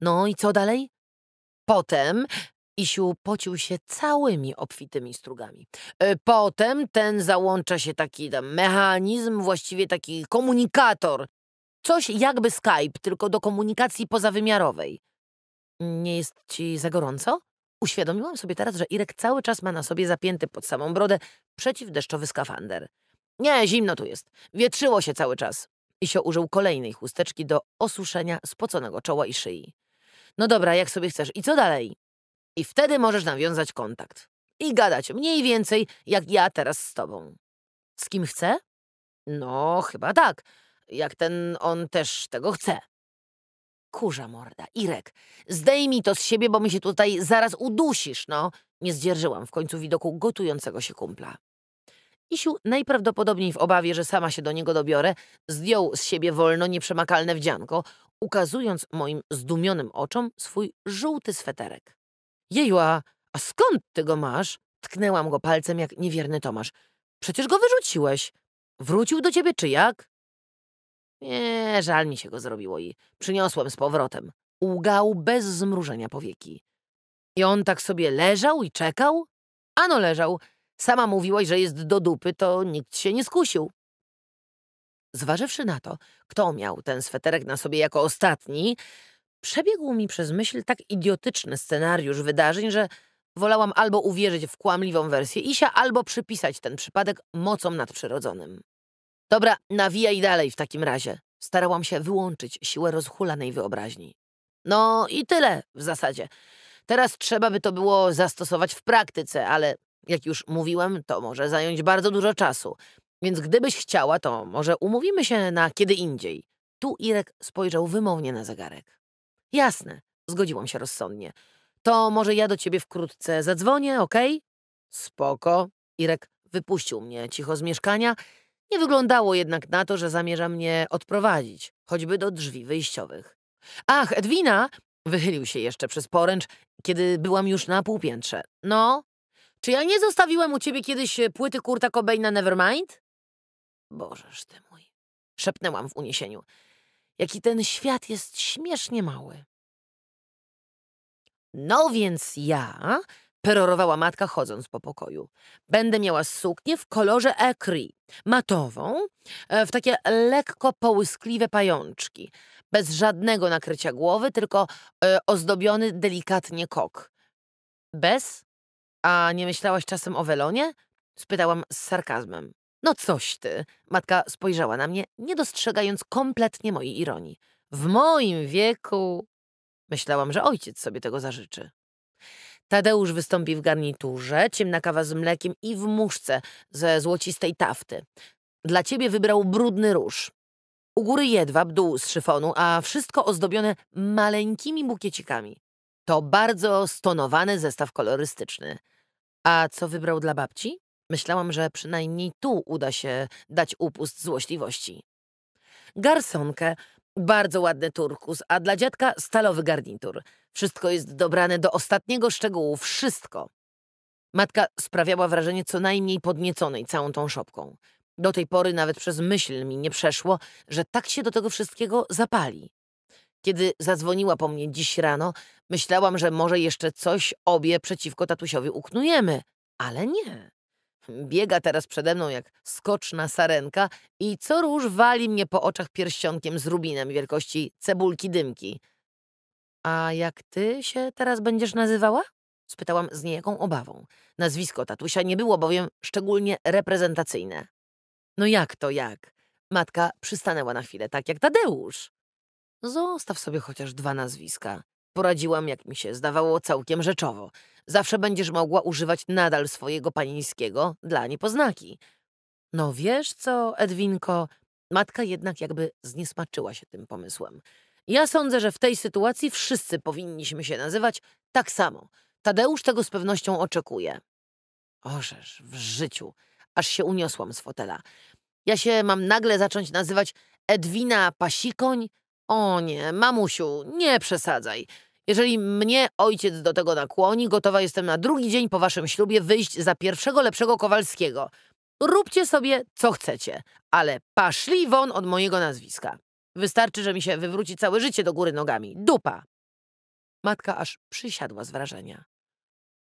No i co dalej? Potem Isiu pocił się całymi obfitymi strugami. E, potem ten załącza się taki tam mechanizm, właściwie taki komunikator. Coś jakby Skype, tylko do komunikacji pozawymiarowej. Nie jest ci za gorąco? Uświadomiłam sobie teraz, że Irek cały czas ma na sobie zapięty pod samą brodę przeciwdeszczowy skafander. Nie, zimno tu jest. Wietrzyło się cały czas. Isio użył kolejnej chusteczki do osuszenia spoconego czoła i szyi. No dobra, jak sobie chcesz. I co dalej? I wtedy możesz nawiązać kontakt. I gadać mniej więcej jak ja teraz z tobą. Z kim chcę? No, chyba tak. Jak ten on też tego chce. Kurza morda. Irek, zdejmij to z siebie, bo mi się tutaj zaraz udusisz, no. Nie zdzierżyłam w końcu widoku gotującego się kumpla. Isiu, najprawdopodobniej w obawie, że sama się do niego dobiorę, zdjął z siebie wolno nieprzemakalne wdzianko, ukazując moim zdumionym oczom swój żółty sweterek. Jeju, a, a skąd ty go masz? Tknęłam go palcem jak niewierny Tomasz. Przecież go wyrzuciłeś. Wrócił do ciebie czy jak? Nie, żal mi się go zrobiło i przyniosłem z powrotem. Łgał bez zmrużenia powieki. I on tak sobie leżał i czekał? Ano leżał. Sama mówiłaś, że jest do dupy, to nikt się nie skusił. Zważywszy na to, kto miał ten sweterek na sobie jako ostatni, przebiegł mi przez myśl tak idiotyczny scenariusz wydarzeń, że wolałam albo uwierzyć w kłamliwą wersję Isia, albo przypisać ten przypadek mocom nadprzyrodzonym. Dobra, nawijaj dalej w takim razie. Starałam się wyłączyć siłę rozhulanej wyobraźni. No i tyle w zasadzie. Teraz trzeba by to było zastosować w praktyce, ale jak już mówiłem, to może zająć bardzo dużo czasu. Więc gdybyś chciała, to może umówimy się na kiedy indziej. Tu Irek spojrzał wymownie na zegarek. Jasne, zgodziłam się rozsądnie. To może ja do ciebie wkrótce zadzwonię, okej? Okay? Spoko. Irek wypuścił mnie cicho z mieszkania nie wyglądało jednak na to, że zamierza mnie odprowadzić, choćby do drzwi wyjściowych. Ach, Edwina! Wychylił się jeszcze przez poręcz, kiedy byłam już na półpiętrze. No, czy ja nie zostawiłem u ciebie kiedyś e, płyty Kurta Cobaina Nevermind? Bożeż ty mój, szepnęłam w uniesieniu. Jaki ten świat jest śmiesznie mały. No więc ja Perorowała matka chodząc po pokoju. Będę miała suknię w kolorze ekry, matową, e, w takie lekko połyskliwe pajączki. Bez żadnego nakrycia głowy, tylko e, ozdobiony delikatnie kok. Bez? A nie myślałaś czasem o welonie? Spytałam z sarkazmem. No coś ty. Matka spojrzała na mnie, nie dostrzegając kompletnie mojej ironii. W moim wieku... Myślałam, że ojciec sobie tego zażyczy. Tadeusz wystąpi w garniturze, ciemna kawa z mlekiem i w muszce ze złocistej tafty. Dla ciebie wybrał brudny róż. U góry jedwab, dół z szyfonu, a wszystko ozdobione maleńkimi bukiecikami. To bardzo stonowany zestaw kolorystyczny. A co wybrał dla babci? Myślałam, że przynajmniej tu uda się dać upust złośliwości. Garsonkę, bardzo ładny turkus, a dla dziadka stalowy garnitur – wszystko jest dobrane do ostatniego szczegółu, wszystko. Matka sprawiała wrażenie co najmniej podnieconej całą tą szopką. Do tej pory nawet przez myśl mi nie przeszło, że tak się do tego wszystkiego zapali. Kiedy zadzwoniła po mnie dziś rano, myślałam, że może jeszcze coś obie przeciwko tatusiowi uknujemy, ale nie. Biega teraz przede mną jak skoczna sarenka i co róż wali mnie po oczach pierścionkiem z rubinem wielkości cebulki dymki – a jak ty się teraz będziesz nazywała? spytałam z niejaką obawą. Nazwisko tatusia nie było bowiem szczególnie reprezentacyjne. No jak to jak? Matka przystanęła na chwilę, tak jak Tadeusz. Zostaw sobie chociaż dwa nazwiska. Poradziłam, jak mi się zdawało, całkiem rzeczowo. Zawsze będziesz mogła używać nadal swojego panińskiego dla niepoznaki. No wiesz co, Edwinko? Matka jednak jakby zniesmaczyła się tym pomysłem. Ja sądzę, że w tej sytuacji wszyscy powinniśmy się nazywać tak samo. Tadeusz tego z pewnością oczekuje. Ożeż, w życiu. Aż się uniosłam z fotela. Ja się mam nagle zacząć nazywać Edwina Pasikoń? O nie, mamusiu, nie przesadzaj. Jeżeli mnie ojciec do tego nakłoni, gotowa jestem na drugi dzień po waszym ślubie wyjść za pierwszego lepszego Kowalskiego. Róbcie sobie, co chcecie, ale paszli won od mojego nazwiska. Wystarczy, że mi się wywróci całe życie do góry nogami. Dupa! Matka aż przysiadła z wrażenia.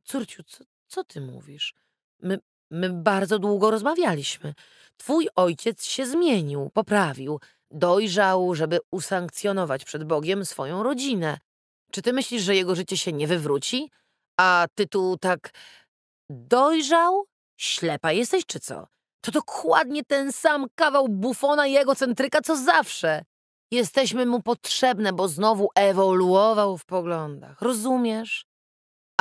Córciu, co, co ty mówisz? My, my bardzo długo rozmawialiśmy. Twój ojciec się zmienił, poprawił. Dojrzał, żeby usankcjonować przed Bogiem swoją rodzinę. Czy ty myślisz, że jego życie się nie wywróci? A tytuł tak... Dojrzał? Ślepa jesteś czy co? To dokładnie ten sam kawał bufona i egocentryka co zawsze. Jesteśmy mu potrzebne, bo znowu ewoluował w poglądach. Rozumiesz?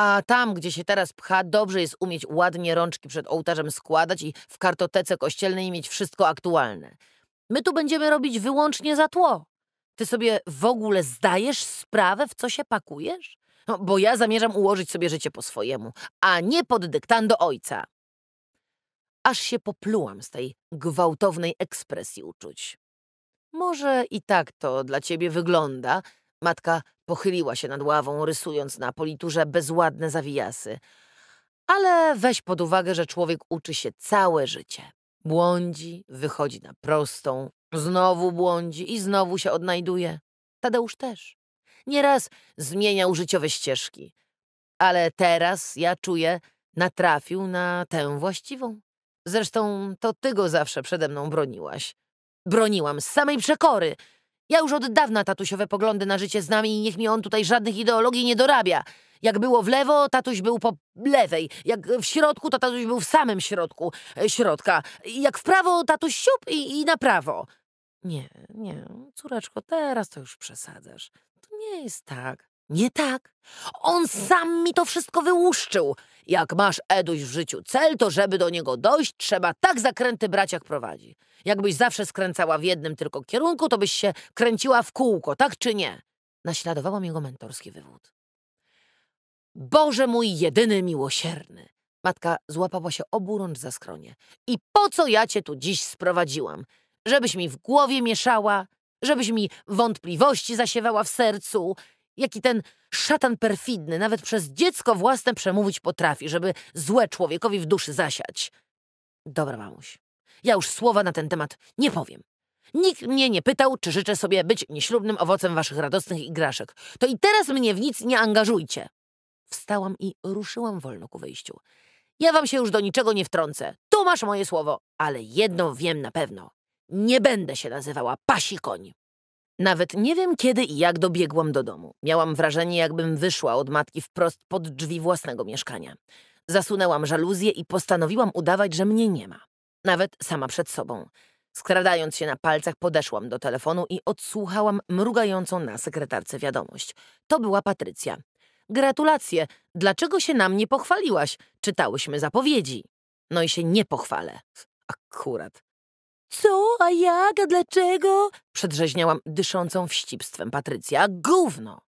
A tam, gdzie się teraz pcha, dobrze jest umieć ładnie rączki przed ołtarzem składać i w kartotece kościelnej mieć wszystko aktualne. My tu będziemy robić wyłącznie za tło. Ty sobie w ogóle zdajesz sprawę, w co się pakujesz? No, bo ja zamierzam ułożyć sobie życie po swojemu, a nie pod dyktando ojca. Aż się poplułam z tej gwałtownej ekspresji uczuć. Może i tak to dla ciebie wygląda. Matka pochyliła się nad ławą, rysując na politurze bezładne zawijasy. Ale weź pod uwagę, że człowiek uczy się całe życie. Błądzi, wychodzi na prostą, znowu błądzi i znowu się odnajduje. Tadeusz też. Nieraz zmieniał życiowe ścieżki. Ale teraz, ja czuję, natrafił na tę właściwą. Zresztą to ty go zawsze przede mną broniłaś. Broniłam z samej przekory. Ja już od dawna tatusiowe poglądy na życie nami i niech mi on tutaj żadnych ideologii nie dorabia. Jak było w lewo, tatuś był po lewej. Jak w środku, to tatuś był w samym środku e, środka. Jak w prawo, tatuś siup i, i na prawo. Nie, nie, córeczko, teraz to już przesadzasz. To nie jest tak. Nie tak. On sam mi to wszystko wyłuszczył. Jak masz, Eduś, w życiu cel, to żeby do niego dojść, trzeba tak zakręty brać, jak prowadzi. Jakbyś zawsze skręcała w jednym tylko kierunku, to byś się kręciła w kółko, tak czy nie? Naśladowałam jego mentorski wywód. Boże mój jedyny miłosierny! Matka złapała się oburącz za skronie. I po co ja cię tu dziś sprowadziłam? Żebyś mi w głowie mieszała, żebyś mi wątpliwości zasiewała w sercu Jaki ten szatan perfidny nawet przez dziecko własne przemówić potrafi, żeby złe człowiekowi w duszy zasiać. Dobra, mamuś, ja już słowa na ten temat nie powiem. Nikt mnie nie pytał, czy życzę sobie być nieślubnym owocem waszych radosnych igraszek. To i teraz mnie w nic nie angażujcie. Wstałam i ruszyłam wolno ku wyjściu. Ja wam się już do niczego nie wtrącę. Tu masz moje słowo, ale jedno wiem na pewno. Nie będę się nazywała pasikoń. Nawet nie wiem, kiedy i jak dobiegłam do domu. Miałam wrażenie, jakbym wyszła od matki wprost pod drzwi własnego mieszkania. Zasunęłam żaluzję i postanowiłam udawać, że mnie nie ma. Nawet sama przed sobą. Skradając się na palcach, podeszłam do telefonu i odsłuchałam mrugającą na sekretarce wiadomość. To była Patrycja. Gratulacje, dlaczego się nam nie pochwaliłaś? Czytałyśmy zapowiedzi. No i się nie pochwalę. Akurat. Co? A jak? A dlaczego? Przedrzeźniałam dyszącą wścibstwem Patrycja. Gówno!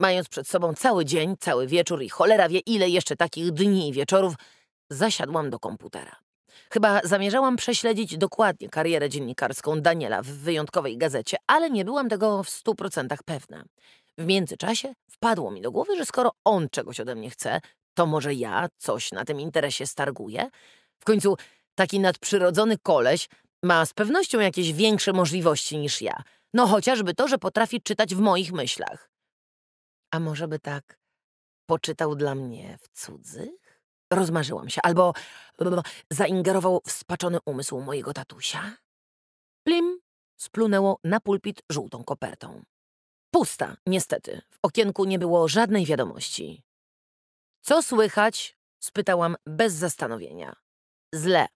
Mając przed sobą cały dzień, cały wieczór i cholera wie ile jeszcze takich dni i wieczorów, zasiadłam do komputera. Chyba zamierzałam prześledzić dokładnie karierę dziennikarską Daniela w wyjątkowej gazecie, ale nie byłam tego w stu procentach pewna. W międzyczasie wpadło mi do głowy, że skoro on czegoś ode mnie chce, to może ja coś na tym interesie starguję? W końcu taki nadprzyrodzony koleś ma z pewnością jakieś większe możliwości niż ja. No chociażby to, że potrafi czytać w moich myślach. A może by tak poczytał dla mnie w cudzych? Rozmarzyłam się. Albo zaingerował wspaczony umysł mojego tatusia? Plim splunęło na pulpit żółtą kopertą. Pusta, niestety. W okienku nie było żadnej wiadomości. Co słychać? spytałam bez zastanowienia. Zle.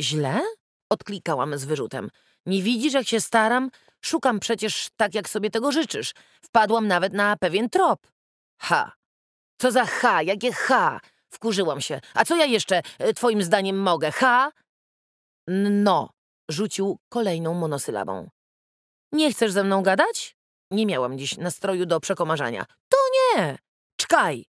Źle? Odklikałam z wyrzutem. Nie widzisz, jak się staram? Szukam przecież tak, jak sobie tego życzysz. Wpadłam nawet na pewien trop. Ha. Co za ha, jakie ha? Wkurzyłam się. A co ja jeszcze, e, twoim zdaniem, mogę? Ha? No, rzucił kolejną monosylabą. Nie chcesz ze mną gadać? Nie miałam dziś nastroju do przekomarzania. To nie! Czkaj!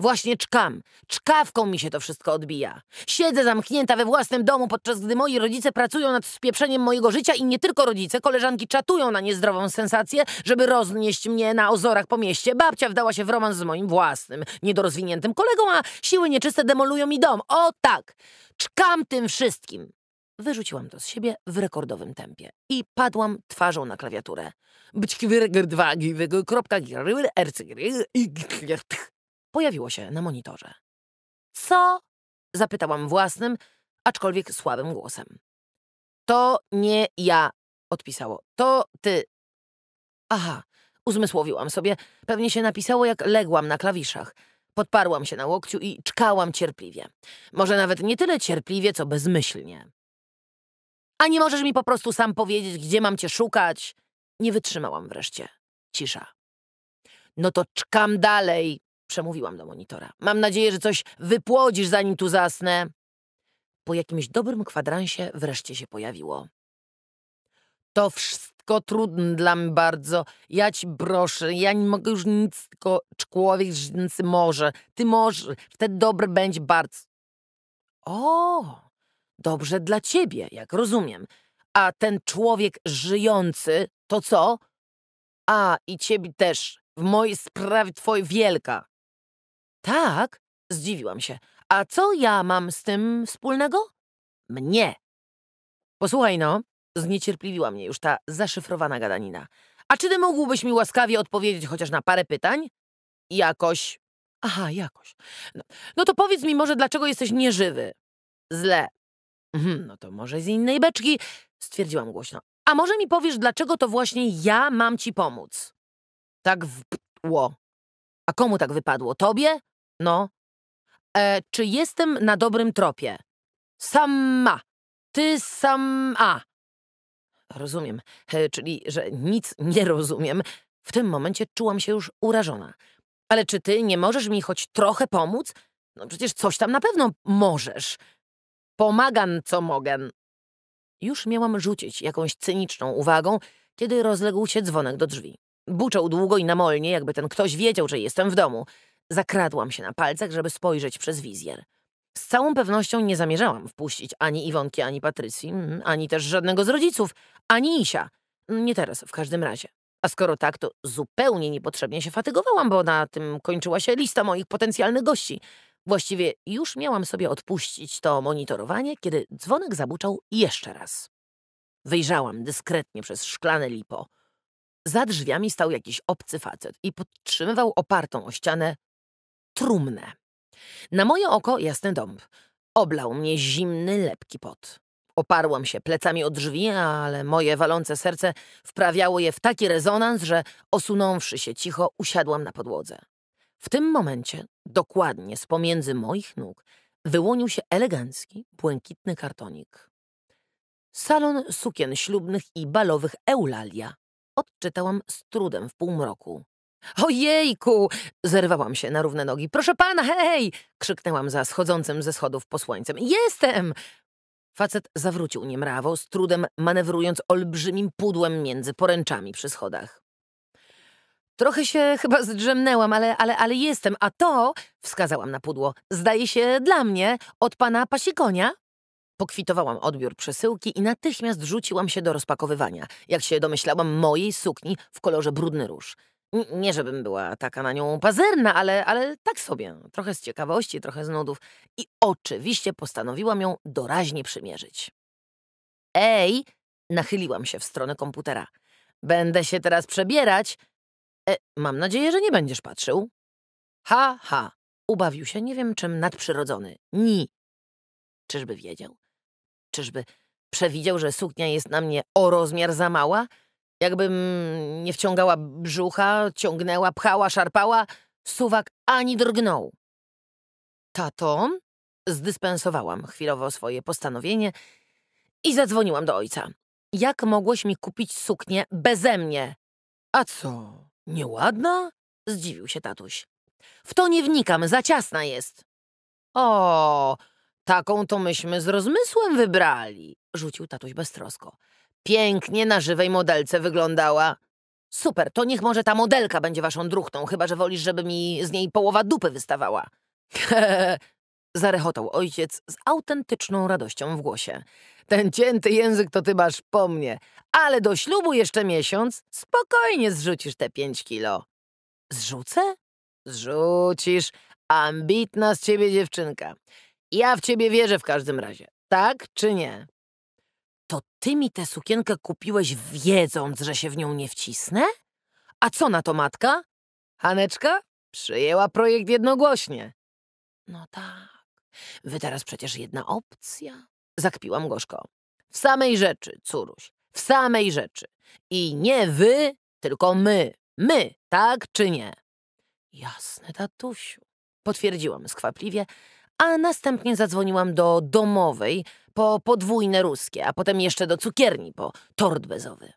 Właśnie czkam. Czkawką mi się to wszystko odbija. Siedzę zamknięta we własnym domu, podczas gdy moi rodzice pracują nad spieprzeniem mojego życia i nie tylko rodzice, koleżanki czatują na niezdrową sensację, żeby roznieść mnie na ozorach po mieście. Babcia wdała się w romans z moim własnym, niedorozwiniętym kolegą, a siły nieczyste demolują mi dom. O tak! Czkam tym wszystkim. Wyrzuciłam to z siebie w rekordowym tempie i padłam twarzą na klawiaturę. Być kropka pojawiło się na monitorze. Co? Zapytałam własnym, aczkolwiek słabym głosem. To nie ja, odpisało. To ty. Aha, uzmysłowiłam sobie. Pewnie się napisało, jak ległam na klawiszach. Podparłam się na łokciu i czkałam cierpliwie. Może nawet nie tyle cierpliwie, co bezmyślnie. A nie możesz mi po prostu sam powiedzieć, gdzie mam cię szukać? Nie wytrzymałam wreszcie. Cisza. No to czkam dalej, Przemówiłam do monitora. Mam nadzieję, że coś wypłodzisz, zanim tu zasnę. Po jakimś dobrym kwadransie wreszcie się pojawiło. To wszystko trudne dla mnie bardzo. Ja ci proszę, ja nie mogę już nic, tylko człowiek żyjący może. Ty możesz, wtedy dobry będzie bardzo. O, dobrze dla ciebie, jak rozumiem. A ten człowiek żyjący, to co? A, i ciebie też. W mojej sprawie twoje wielka. Tak? Zdziwiłam się. A co ja mam z tym wspólnego? Mnie. Posłuchaj no, zniecierpliwiła mnie już ta zaszyfrowana gadanina. A czy ty mógłbyś mi łaskawie odpowiedzieć chociaż na parę pytań? Jakoś. Aha, jakoś. No, no to powiedz mi może, dlaczego jesteś nieżywy? Zle. Mhm, no to może z innej beczki, stwierdziłam głośno. A może mi powiesz, dlaczego to właśnie ja mam ci pomóc? Tak wpadło. A komu tak wypadło? Tobie? No. E, czy jestem na dobrym tropie? Sama. Ty sama. Rozumiem, e, czyli że nic nie rozumiem. W tym momencie czułam się już urażona. Ale czy ty nie możesz mi choć trochę pomóc? No przecież coś tam na pewno możesz. Pomagam, co mogę. Już miałam rzucić jakąś cyniczną uwagą, kiedy rozległ się dzwonek do drzwi. Buczał długo i namolnie, jakby ten ktoś wiedział, że jestem w domu. Zakradłam się na palcach, żeby spojrzeć przez wizjer. Z całą pewnością nie zamierzałam wpuścić ani Iwonki, ani Patrycji, mm, ani też żadnego z rodziców, ani Isia. Nie teraz, w każdym razie. A skoro tak, to zupełnie niepotrzebnie się fatygowałam, bo na tym kończyła się lista moich potencjalnych gości. Właściwie już miałam sobie odpuścić to monitorowanie, kiedy dzwonek zabuczał jeszcze raz. Wyjrzałam dyskretnie przez szklane lipo. Za drzwiami stał jakiś obcy facet i podtrzymywał opartą o ścianę trumnę. Na moje oko jasny dąb. Oblał mnie zimny, lepki pot. Oparłam się plecami o drzwi, ale moje walące serce wprawiało je w taki rezonans, że osunąwszy się cicho, usiadłam na podłodze. W tym momencie, dokładnie z pomiędzy moich nóg, wyłonił się elegancki, błękitny kartonik. Salon sukien ślubnych i balowych Eulalia. Odczytałam z trudem w półmroku. Ojejku! Zerwałam się na równe nogi. Proszę pana, hej! Krzyknęłam za schodzącym ze schodów posłańcem. Jestem! Facet zawrócił niemrawo, z trudem manewrując olbrzymim pudłem między poręczami przy schodach. Trochę się chyba zdrzemnęłam, ale, ale, ale jestem, a to, wskazałam na pudło, zdaje się dla mnie, od pana pasikonia. Pokwitowałam odbiór przesyłki i natychmiast rzuciłam się do rozpakowywania, jak się domyślałam mojej sukni w kolorze brudny róż nie, żebym była taka na nią pazerna, ale, ale tak sobie, trochę z ciekawości, trochę z nudów. I oczywiście postanowiłam ją doraźnie przymierzyć. Ej, nachyliłam się w stronę komputera. Będę się teraz przebierać. E, mam nadzieję, że nie będziesz patrzył. Ha, ha, ubawił się nie wiem czym nadprzyrodzony. Ni. Czyżby wiedział? Czyżby przewidział, że suknia jest na mnie o rozmiar za mała? Jakbym nie wciągała brzucha, ciągnęła, pchała, szarpała, suwak ani drgnął. Tato, zdyspensowałam chwilowo swoje postanowienie i zadzwoniłam do ojca. Jak mogłeś mi kupić suknię beze mnie? A co, nieładna? Zdziwił się tatuś. W to nie wnikam, za ciasna jest. O, taką to myśmy z rozmysłem wybrali, rzucił tatuś beztrosko. Pięknie na żywej modelce wyglądała. Super, to niech może ta modelka będzie waszą druchtą, chyba że wolisz, żeby mi z niej połowa dupy wystawała. [LAUGHS] Zarechotał ojciec z autentyczną radością w głosie. Ten cięty język to ty masz po mnie, ale do ślubu jeszcze miesiąc spokojnie zrzucisz te pięć kilo. Zrzucę? Zrzucisz. Ambitna z ciebie dziewczynka. Ja w ciebie wierzę w każdym razie. Tak czy nie? To ty mi tę sukienkę kupiłeś wiedząc, że się w nią nie wcisnę? A co na to matka? Haneczka przyjęła projekt jednogłośnie. No tak, wy teraz przecież jedna opcja. Zakpiłam gorzko. W samej rzeczy, córuś, w samej rzeczy. I nie wy, tylko my. My, tak czy nie? Jasne, tatusiu, potwierdziłam skwapliwie, a następnie zadzwoniłam do domowej, po podwójne ruskie, a potem jeszcze do cukierni po tort bezowy.